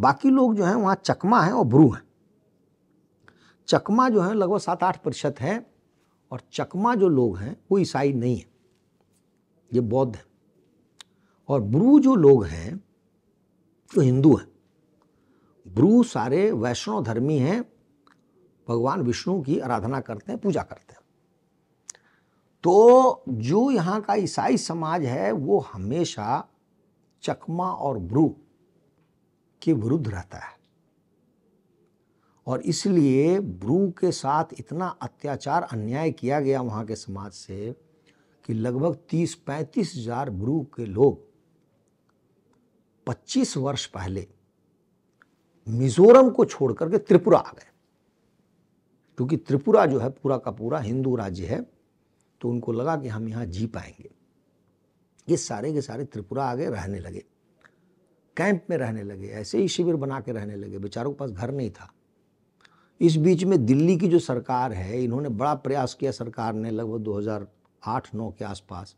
बाकी लोग जो हैं वहाँ चकमा हैं और ब्रू हैं चकमा जो हैं लगभग सात आठ प्रतिशत हैं और चकमा जो लोग हैं वो ईसाई नहीं हैं ये बौद्ध हैं और ब्रू जो लोग हैं वो हिंदू हैं ब्रू सारे वैष्णव धर्मी हैं भगवान विष्णु की आराधना करते हैं पूजा करते हैं तो जो यहाँ का ईसाई समाज है वो हमेशा चकमा और ब्रू के विरुद्ध रहता है और इसलिए ब्रू के साथ इतना अत्याचार अन्याय किया गया वहाँ के समाज से कि लगभग तीस पैंतीस हजार ब्रू के लोग 25 वर्ष पहले मिजोरम को छोड़ करके त्रिपुरा आ गए क्योंकि त्रिपुरा जो है पूरा का पूरा हिंदू राज्य है तो उनको लगा कि हम यहाँ जी पाएंगे ये सारे के सारे त्रिपुरा आगे रहने लगे कैंप में रहने लगे ऐसे ही शिविर बना के रहने लगे बेचारों के पास घर नहीं था इस बीच में दिल्ली की जो सरकार है इन्होंने बड़ा प्रयास किया सरकार ने लगभग 2008-9 के आसपास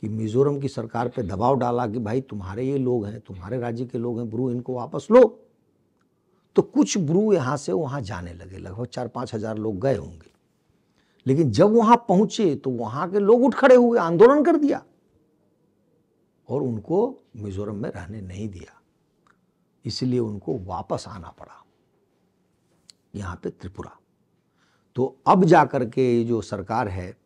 कि मिज़ोरम की सरकार पे दबाव डाला कि भाई तुम्हारे ये लोग हैं तुम्हारे राज्य के लोग हैं ब्रू इनको वापस लो तो कुछ ब्रू यहाँ से वहाँ जाने लगे लगभग चार पाँच हज़ार लोग गए होंगे लेकिन जब वहाँ पहुँचे तो वहाँ के लोग उठ खड़े हुए आंदोलन कर दिया और उनको मिज़ोरम में रहने नहीं दिया इसलिए उनको वापस आना पड़ा यहाँ पे त्रिपुरा तो अब जाकर के जो सरकार है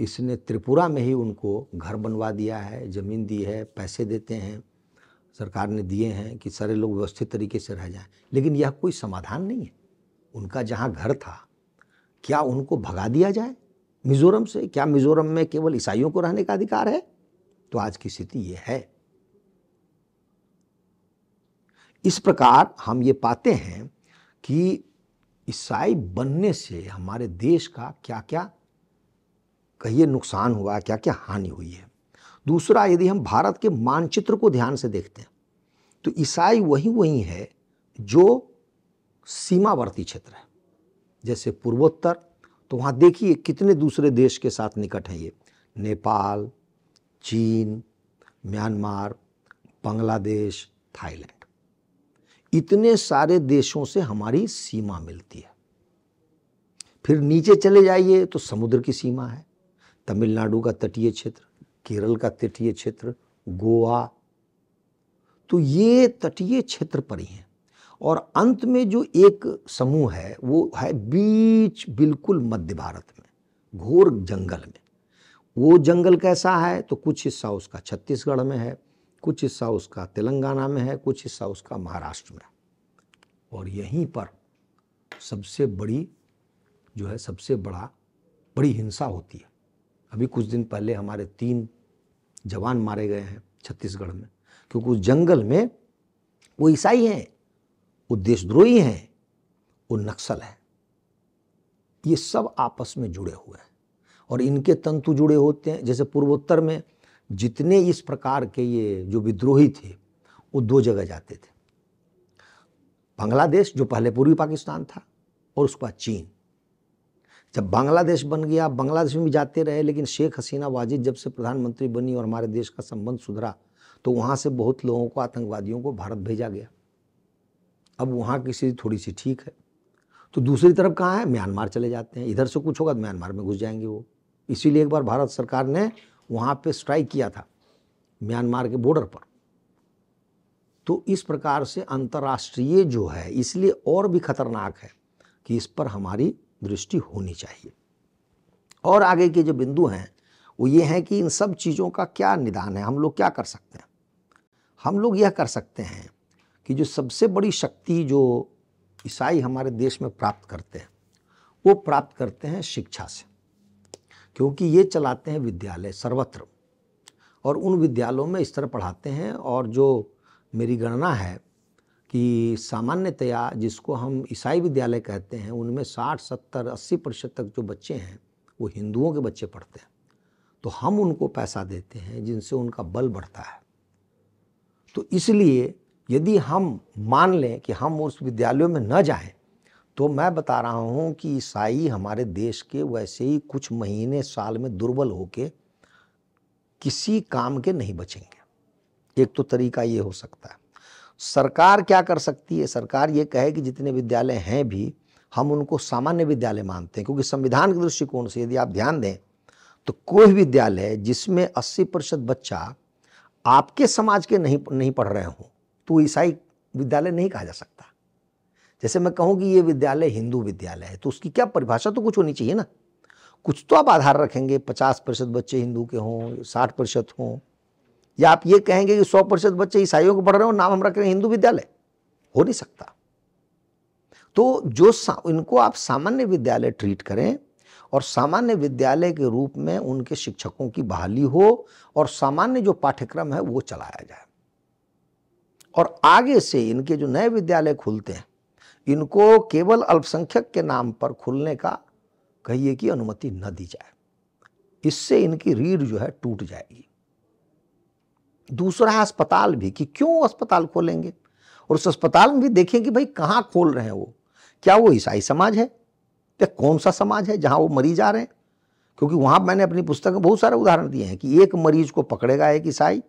इसने त्रिपुरा में ही उनको घर बनवा दिया है ज़मीन दी है पैसे देते हैं सरकार ने दिए हैं कि सारे लोग व्यवस्थित तरीके से रह जाएं लेकिन यह कोई समाधान नहीं है उनका जहाँ घर था क्या उनको भगा दिया जाए मिज़ोरम से क्या मिज़ोरम में केवल ईसाइयों को रहने का अधिकार है तो आज की स्थिति ये है इस प्रकार हम ये पाते हैं कि ईसाई बनने से हमारे देश का क्या क्या कहिए नुकसान हुआ क्या क्या हानि हुई है दूसरा यदि हम भारत के मानचित्र को ध्यान से देखते हैं तो ईसाई वही वही है जो सीमावर्ती क्षेत्र है जैसे पूर्वोत्तर तो वहाँ देखिए कितने दूसरे देश के साथ निकट हैं ये नेपाल चीन म्यांमार बांग्लादेश थाईलैंड इतने सारे देशों से हमारी सीमा मिलती है फिर नीचे चले जाइए तो समुद्र की सीमा है तमिलनाडु का तटीय क्षेत्र केरल का तटीय क्षेत्र गोवा तो ये तटीय क्षेत्र पर ही हैं और अंत में जो एक समूह है वो है बीच बिल्कुल मध्य भारत में घोर जंगल में वो जंगल कैसा है तो कुछ हिस्सा उसका छत्तीसगढ़ में है कुछ हिस्सा उसका तेलंगाना में है कुछ हिस्सा उसका महाराष्ट्र में है और यहीं पर सबसे बड़ी जो है सबसे बड़ा बड़ी हिंसा होती है अभी कुछ दिन पहले हमारे तीन जवान मारे गए हैं छत्तीसगढ़ में क्योंकि उस जंगल में वो ईसाई हैं वो देशद्रोही हैं वो नक्सल हैं ये सब आपस में जुड़े हुए हैं और इनके तंतु जुड़े होते हैं जैसे पूर्वोत्तर में जितने इस प्रकार के ये जो विद्रोही थे वो दो जगह जाते थे बांग्लादेश जो पहले पूर्वी पाकिस्तान था और उसके बाद चीन जब बांग्लादेश बन गया बांग्लादेश में भी जाते रहे लेकिन शेख हसीना वाजिद जब से प्रधानमंत्री बनी और हमारे देश का संबंध सुधरा तो वहाँ से बहुत लोगों को आतंकवादियों को भारत भेजा गया अब वहाँ की स्थिति थोड़ी सी ठीक है तो दूसरी तरफ कहाँ है म्यांमार चले जाते हैं इधर से कुछ होगा तो म्यांमार में घुस जाएंगे वो इसीलिए एक बार भारत सरकार ने वहाँ पर स्ट्राइक किया था म्यांमार के बॉर्डर पर तो इस प्रकार से अंतर्राष्ट्रीय जो है इसलिए और भी खतरनाक है कि इस पर हमारी दृष्टि होनी चाहिए और आगे के जो बिंदु हैं वो ये हैं कि इन सब चीज़ों का क्या निदान है हम लोग क्या कर सकते हैं हम लोग यह कर सकते हैं कि जो सबसे बड़ी शक्ति जो ईसाई हमारे देश में प्राप्त करते हैं वो प्राप्त करते हैं शिक्षा से क्योंकि ये चलाते हैं विद्यालय सर्वत्र और उन विद्यालयों में इस तरह पढ़ाते हैं और जो मेरी गणना है कि सामान्यतया जिसको हम ईसाई विद्यालय कहते हैं उनमें 60, 70, 80 प्रतिशत तक जो बच्चे हैं वो हिंदुओं के बच्चे पढ़ते हैं तो हम उनको पैसा देते हैं जिनसे उनका बल बढ़ता है तो इसलिए यदि हम मान लें कि हम उस विद्यालयों में न जाएं तो मैं बता रहा हूं कि ईसाई हमारे देश के वैसे ही कुछ महीने साल में दुर्बल होके किसी काम के नहीं बचेंगे एक तो तरीका ये हो सकता है सरकार क्या कर सकती है सरकार ये कहे कि जितने विद्यालय हैं भी हम उनको सामान्य विद्यालय मानते हैं क्योंकि संविधान के दृष्टिकोण से यदि आप ध्यान दें तो कोई विद्यालय जिसमें 80 प्रतिशत बच्चा आपके समाज के नहीं नहीं पढ़ रहे हों तो ईसाई विद्यालय नहीं कहा जा सकता जैसे मैं कहूँ कि ये विद्यालय हिंदू विद्यालय है तो उसकी क्या परिभाषा तो कुछ होनी चाहिए ना कुछ तो आप आधार रखेंगे पचास प्रतिशत बच्चे हिंदू के हों साठ प्रतिशत हों या आप ये कहेंगे कि सौ प्रतिशत बच्चे ईसाइयों को पढ़ रहे हो नाम हम रख रहे हैं हिंदू विद्यालय हो नहीं सकता तो जो इनको आप सामान्य विद्यालय ट्रीट करें और सामान्य विद्यालय के रूप में उनके शिक्षकों की बहाली हो और सामान्य जो पाठ्यक्रम है वो चलाया जाए और आगे से इनके जो नए विद्यालय खुलते हैं इनको केवल अल्पसंख्यक के नाम पर खुलने का कहिए कि अनुमति न दी जाए इससे इनकी रीढ़ जो है टूट जाएगी दूसरा है अस्पताल भी कि क्यों अस्पताल खोलेंगे और उस अस्पताल में भी देखें कि भाई कहाँ खोल रहे हैं वो क्या वो ईसाई समाज है या कौन सा समाज है जहाँ वो मरीज आ रहे हैं क्योंकि वहाँ मैंने अपनी पुस्तक में बहुत सारे उदाहरण दिए हैं कि एक मरीज को पकड़ेगा एक ईसाई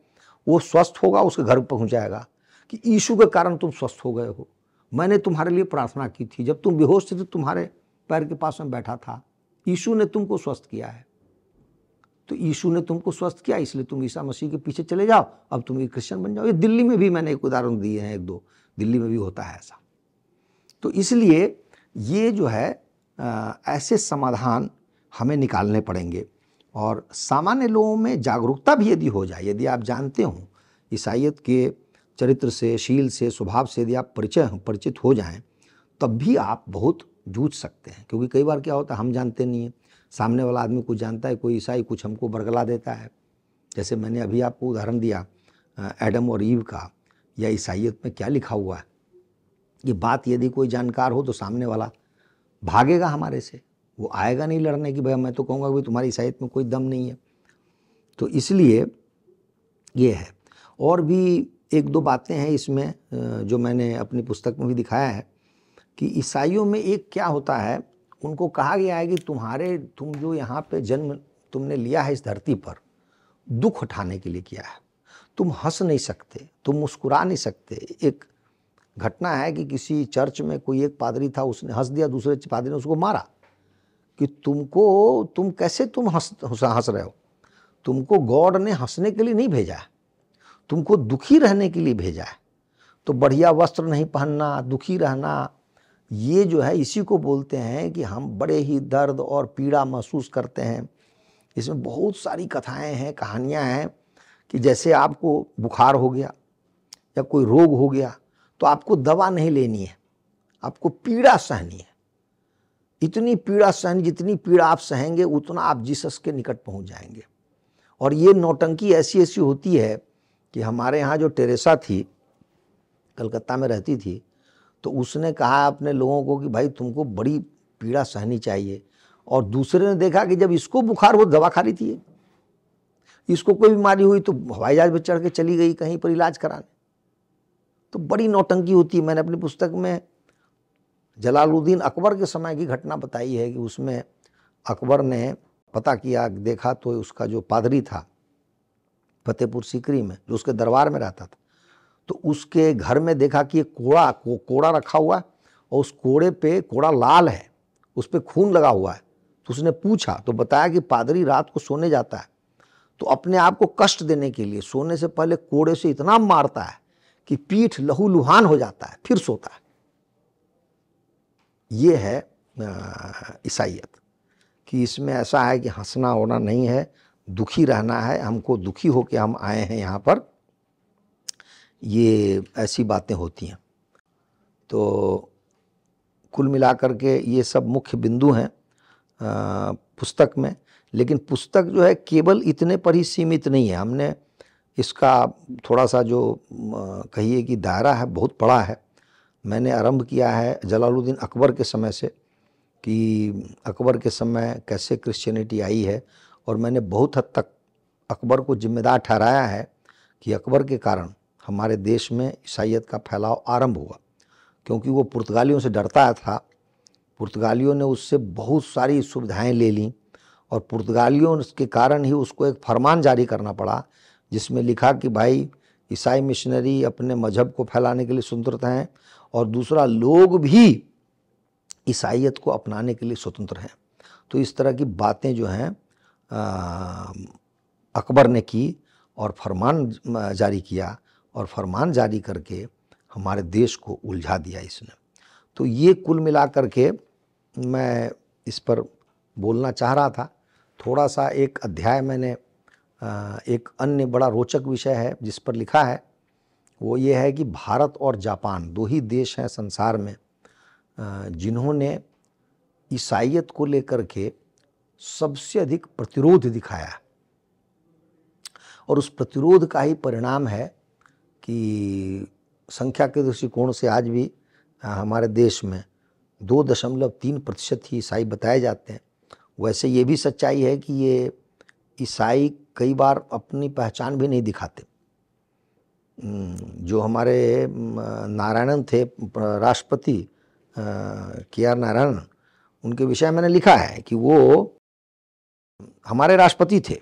वो स्वस्थ होगा उसके घर पहुँचाएगा कि ईशू के कारण तुम स्वस्थ हो गए हो मैंने तुम्हारे लिए प्रार्थना की थी जब तुम बेहोश थे तो तुम्हारे पैर के पास में बैठा था ईशू ने तुमको स्वस्थ किया है तो यीशु ने तुमको स्वस्थ किया इसलिए तुम ईसा मसीह के पीछे चले जाओ अब तुम ये क्रिश्चियन बन जाओ ये दिल्ली में भी मैंने एक उदाहरण दिए हैं एक दो दिल्ली में भी होता है ऐसा तो इसलिए ये जो है ऐसे समाधान हमें निकालने पड़ेंगे और सामान्य लोगों में जागरूकता भी यदि हो जाए यदि आप जानते हों ईसाइत के चरित्र से शील से स्वभाव से यदि आप परिचय परिचित हो जाएं तब भी आप बहुत जूझ सकते हैं क्योंकि कई बार क्या होता है हम जानते नहीं हैं सामने वाला आदमी कुछ जानता है कोई ईसाई कुछ हमको बरगला देता है जैसे मैंने अभी आपको उदाहरण दिया एडम और ईव का या ईसाइत में क्या लिखा हुआ है ये बात यदि कोई जानकार हो तो सामने वाला भागेगा हमारे से वो आएगा नहीं लड़ने की भैया मैं तो कहूँगा भाई तुम्हारी ईसाइत में कोई दम नहीं है तो इसलिए ये है और भी एक दो बातें हैं इसमें जो मैंने अपनी पुस्तक में भी दिखाया है कि ईसाइयों में एक क्या होता है उनको कहा गया है कि तुम्हारे तुम जो यहाँ पे जन्म तुमने लिया है इस धरती पर दुख उठाने के लिए किया है तुम हंस नहीं सकते तुम मुस्कुरा नहीं सकते एक घटना है कि किसी चर्च में कोई एक पादरी था उसने हंस दिया दूसरे पादरी ने उसको मारा कि तुमको तुम कैसे तुम हंस हंस रहे हो तुमको गॉड ने हंसने के लिए नहीं भेजा है तुमको दुखी रहने के लिए भेजा है तो बढ़िया वस्त्र नहीं पहनना दुखी रहना ये जो है इसी को बोलते हैं कि हम बड़े ही दर्द और पीड़ा महसूस करते हैं इसमें बहुत सारी कथाएं हैं कहानियां हैं कि जैसे आपको बुखार हो गया या कोई रोग हो गया तो आपको दवा नहीं लेनी है आपको पीड़ा सहनी है इतनी पीड़ा सहन जितनी पीड़ा आप सहेंगे उतना आप जीसस के निकट पहुंच जाएंगे और ये नौटंकी ऐसी ऐसी होती है कि हमारे यहाँ जो टेरेसा थी कलकत्ता में रहती थी तो उसने कहा अपने लोगों को कि भाई तुमको बड़ी पीड़ा सहनी चाहिए और दूसरे ने देखा कि जब इसको बुखार हो दवा खा रही थी इसको कोई बीमारी हुई तो हवाई जहाज पर चढ़ के चली गई कहीं पर इलाज कराने तो बड़ी नौटंकी होती है मैंने अपनी पुस्तक में जलालुद्दीन अकबर के समय की घटना बताई है कि उसमें अकबर ने पता किया देखा तो उसका जो पादरी था फतेहपुर सीकरी में जो उसके दरबार में रहता था तो उसके घर में देखा कि एक कोड़ा को, कोड़ा रखा हुआ है और उस कोड़े पे कोड़ा लाल है उस पर खून लगा हुआ है तो उसने पूछा तो बताया कि पादरी रात को सोने जाता है तो अपने आप को कष्ट देने के लिए सोने से पहले कोड़े से इतना मारता है कि पीठ लहू लुहान हो जाता है फिर सोता है ये है ईसाइत कि इसमें ऐसा है कि हंसना होना नहीं है दुखी रहना है हमको दुखी होकर हम आए हैं यहाँ पर ये ऐसी बातें होती हैं तो कुल मिलाकर के ये सब मुख्य बिंदु हैं पुस्तक में लेकिन पुस्तक जो है केवल इतने पर ही सीमित नहीं है हमने इसका थोड़ा सा जो कहिए कि दायरा है बहुत बड़ा है मैंने आरंभ किया है जलालुद्दीन अकबर के समय से कि अकबर के समय कैसे क्रिश्चियनिटी आई है और मैंने बहुत हद तक अकबर को जिम्मेदार ठहराया है कि अकबर के कारण हमारे देश में ईसाइत का फैलाव आरंभ हुआ क्योंकि वो पुर्तगालियों से डरता था पुर्तगालियों ने उससे बहुत सारी सुविधाएं ले लीं और पुर्तगालियों के कारण ही उसको एक फरमान जारी करना पड़ा जिसमें लिखा कि भाई ईसाई मिशनरी अपने मजहब को फैलाने के लिए स्वतंत्र हैं और दूसरा लोग भी ईसाइत को अपनाने के लिए स्वतंत्र हैं तो इस तरह की बातें जो हैं अकबर ने की और फरमान जारी किया और फरमान जारी करके हमारे देश को उलझा दिया इसने तो ये कुल मिला के मैं इस पर बोलना चाह रहा था थोड़ा सा एक अध्याय मैंने एक अन्य बड़ा रोचक विषय है जिस पर लिखा है वो ये है कि भारत और जापान दो ही देश हैं संसार में जिन्होंने ईसाइत को लेकर के सबसे अधिक प्रतिरोध दिखाया और उस प्रतिरोध का ही परिणाम है कि संख्या के दृष्टिकोण से आज भी हमारे देश में दो दशमलव तीन प्रतिशत ही ईसाई बताए जाते हैं वैसे ये भी सच्चाई है कि ये ईसाई कई बार अपनी पहचान भी नहीं दिखाते हम्म, जो हमारे नारायणन थे राष्ट्रपति के आर नारायणन उनके विषय मैंने लिखा है कि वो हमारे राष्ट्रपति थे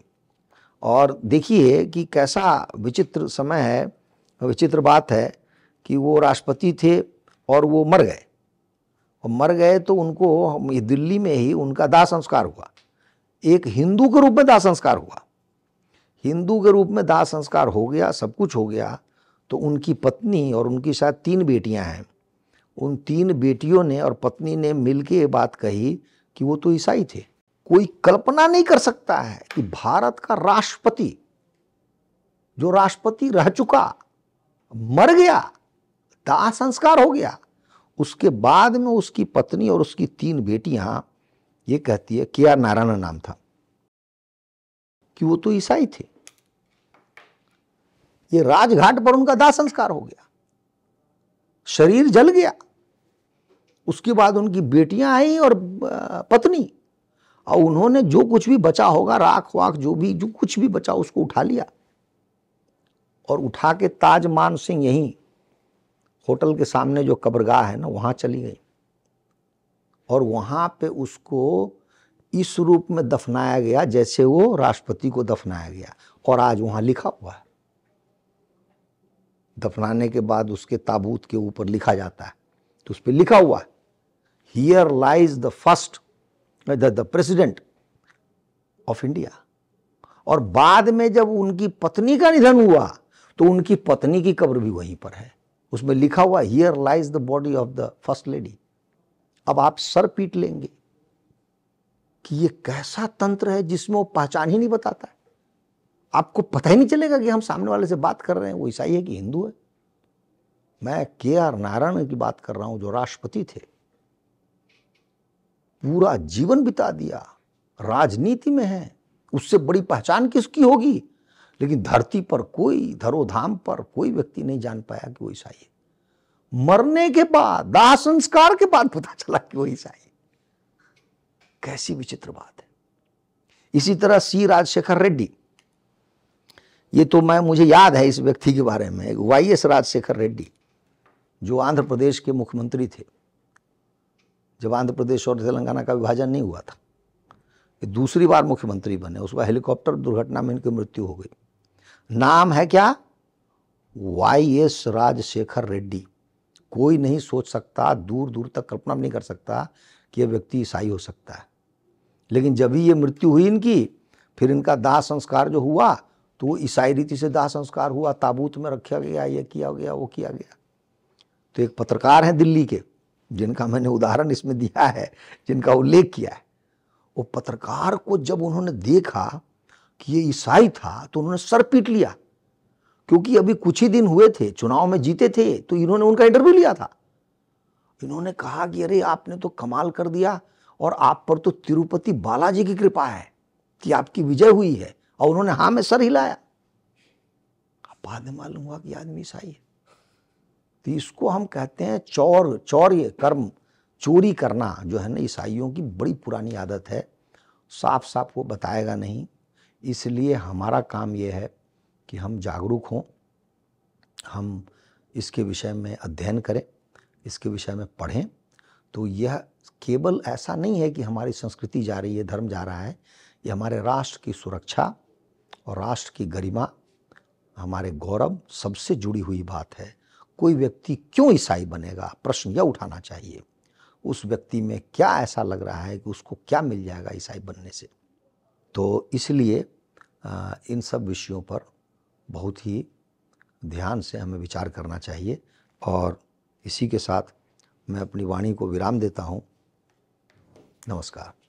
और देखिए कि कैसा विचित्र समय है विचित्र बात है कि वो राष्ट्रपति थे और वो मर गए और मर गए तो उनको दिल्ली में ही उनका दाह संस्कार हुआ एक हिंदू के रूप में दाह संस्कार हुआ हिंदू के रूप में दाह संस्कार हो गया सब कुछ हो गया तो उनकी पत्नी और उनकी शायद तीन बेटियां हैं उन तीन बेटियों ने और पत्नी ने मिल के ये बात कही कि वो तो ईसाई थे कोई कल्पना नहीं कर सकता है कि भारत का राष्ट्रपति जो राष्ट्रपति रह चुका मर गया दाह संस्कार हो गया उसके बाद में उसकी पत्नी और उसकी तीन बेटियां ये कहती है के आर नारायण नाम था कि वो तो ईसाई थे ये राजघाट पर उनका दाह संस्कार हो गया शरीर जल गया उसके बाद उनकी बेटियां आई और पत्नी और उन्होंने जो कुछ भी बचा होगा राख वाख जो भी जो कुछ भी बचा उसको उठा लिया और उठा के ताज मान सिंह यहीं होटल के सामने जो कब्रगाह है ना वहाँ चली गई और वहाँ पे उसको इस रूप में दफनाया गया जैसे वो राष्ट्रपति को दफनाया गया और आज वहाँ लिखा हुआ है दफनाने के बाद उसके ताबूत के ऊपर लिखा जाता है तो उस पर लिखा हुआ है here lies the first the president of India और बाद में जब उनकी पत्नी का निधन हुआ तो उनकी पत्नी की कब्र भी वहीं पर है उसमें लिखा हुआ here lies the body of the first lady अब आप सर पीट लेंगे कि ये कैसा तंत्र है जिसमें वो पहचान ही नहीं बताता आपको पता ही नहीं चलेगा कि हम सामने वाले से बात कर रहे हैं वो ईसाई है कि हिंदू है मैं के आर नारायण की बात कर रहा हूं जो राष्ट्रपति थे पूरा जीवन बिता दिया राजनीति में है उससे बड़ी पहचान किसकी होगी लेकिन धरती पर कोई धरोधाम पर कोई व्यक्ति नहीं जान पाया कि वो ईसाई है मरने के बाद दाह संस्कार के बाद पता चला कि वो ईसाई कैसी विचित्र बात है इसी तरह सी राजशेखर रेड्डी ये तो मैं मुझे याद है इस व्यक्ति के बारे में वाई एस राजशेखर रेड्डी जो आंध्र प्रदेश के मुख्यमंत्री थे जब आंध्र प्रदेश और तेलंगाना का विभाजन नहीं हुआ था दूसरी बार मुख्यमंत्री बने उस बार हेलीकॉप्टर दुर्घटना में इनकी मृत्यु हो गई नाम है क्या वाई एस राजशेखर रेड्डी कोई नहीं सोच सकता दूर दूर तक कल्पना नहीं कर सकता कि यह व्यक्ति ईसाई हो सकता है लेकिन जब ही ये मृत्यु हुई इनकी फिर इनका दाह संस्कार जो हुआ तो वो ईसाई रीति से दाह संस्कार हुआ ताबूत में रखा गया ये किया गया वो किया गया तो एक पत्रकार हैं दिल्ली के जिनका मैंने उदाहरण इसमें दिया है जिनका उल्लेख किया है वो पत्रकार को जब उन्होंने देखा कि ये ईसाई था तो उन्होंने सर पीट लिया क्योंकि अभी कुछ ही दिन हुए थे चुनाव में जीते थे तो इन्होंने उनका इंटरव्यू लिया था इन्होंने कहा कि अरे आपने तो कमाल कर दिया और आप पर तो तिरुपति बालाजी की कृपा है कि आपकी विजय हुई है और उन्होंने हाँ में सर हिलाया बाद में मालूम हुआ कि आदमी ईसाई है तो इसको हम कहते हैं चौर चौर्य कर्म चोरी करना जो है ना ईसाइयों की बड़ी पुरानी आदत है साफ साफ वो बताएगा नहीं इसलिए हमारा काम ये है कि हम जागरूक हों हम इसके विषय में अध्ययन करें इसके विषय में पढ़ें तो यह केवल ऐसा नहीं है कि हमारी संस्कृति जा रही है धर्म जा रहा है ये हमारे राष्ट्र की सुरक्षा और राष्ट्र की गरिमा हमारे गौरव सबसे जुड़ी हुई बात है कोई व्यक्ति क्यों ईसाई बनेगा प्रश्न यह उठाना चाहिए उस व्यक्ति में क्या ऐसा लग रहा है कि उसको क्या मिल जाएगा ईसाई बनने से तो इसलिए इन सब विषयों पर बहुत ही ध्यान से हमें विचार करना चाहिए और इसी के साथ मैं अपनी वाणी को विराम देता हूँ नमस्कार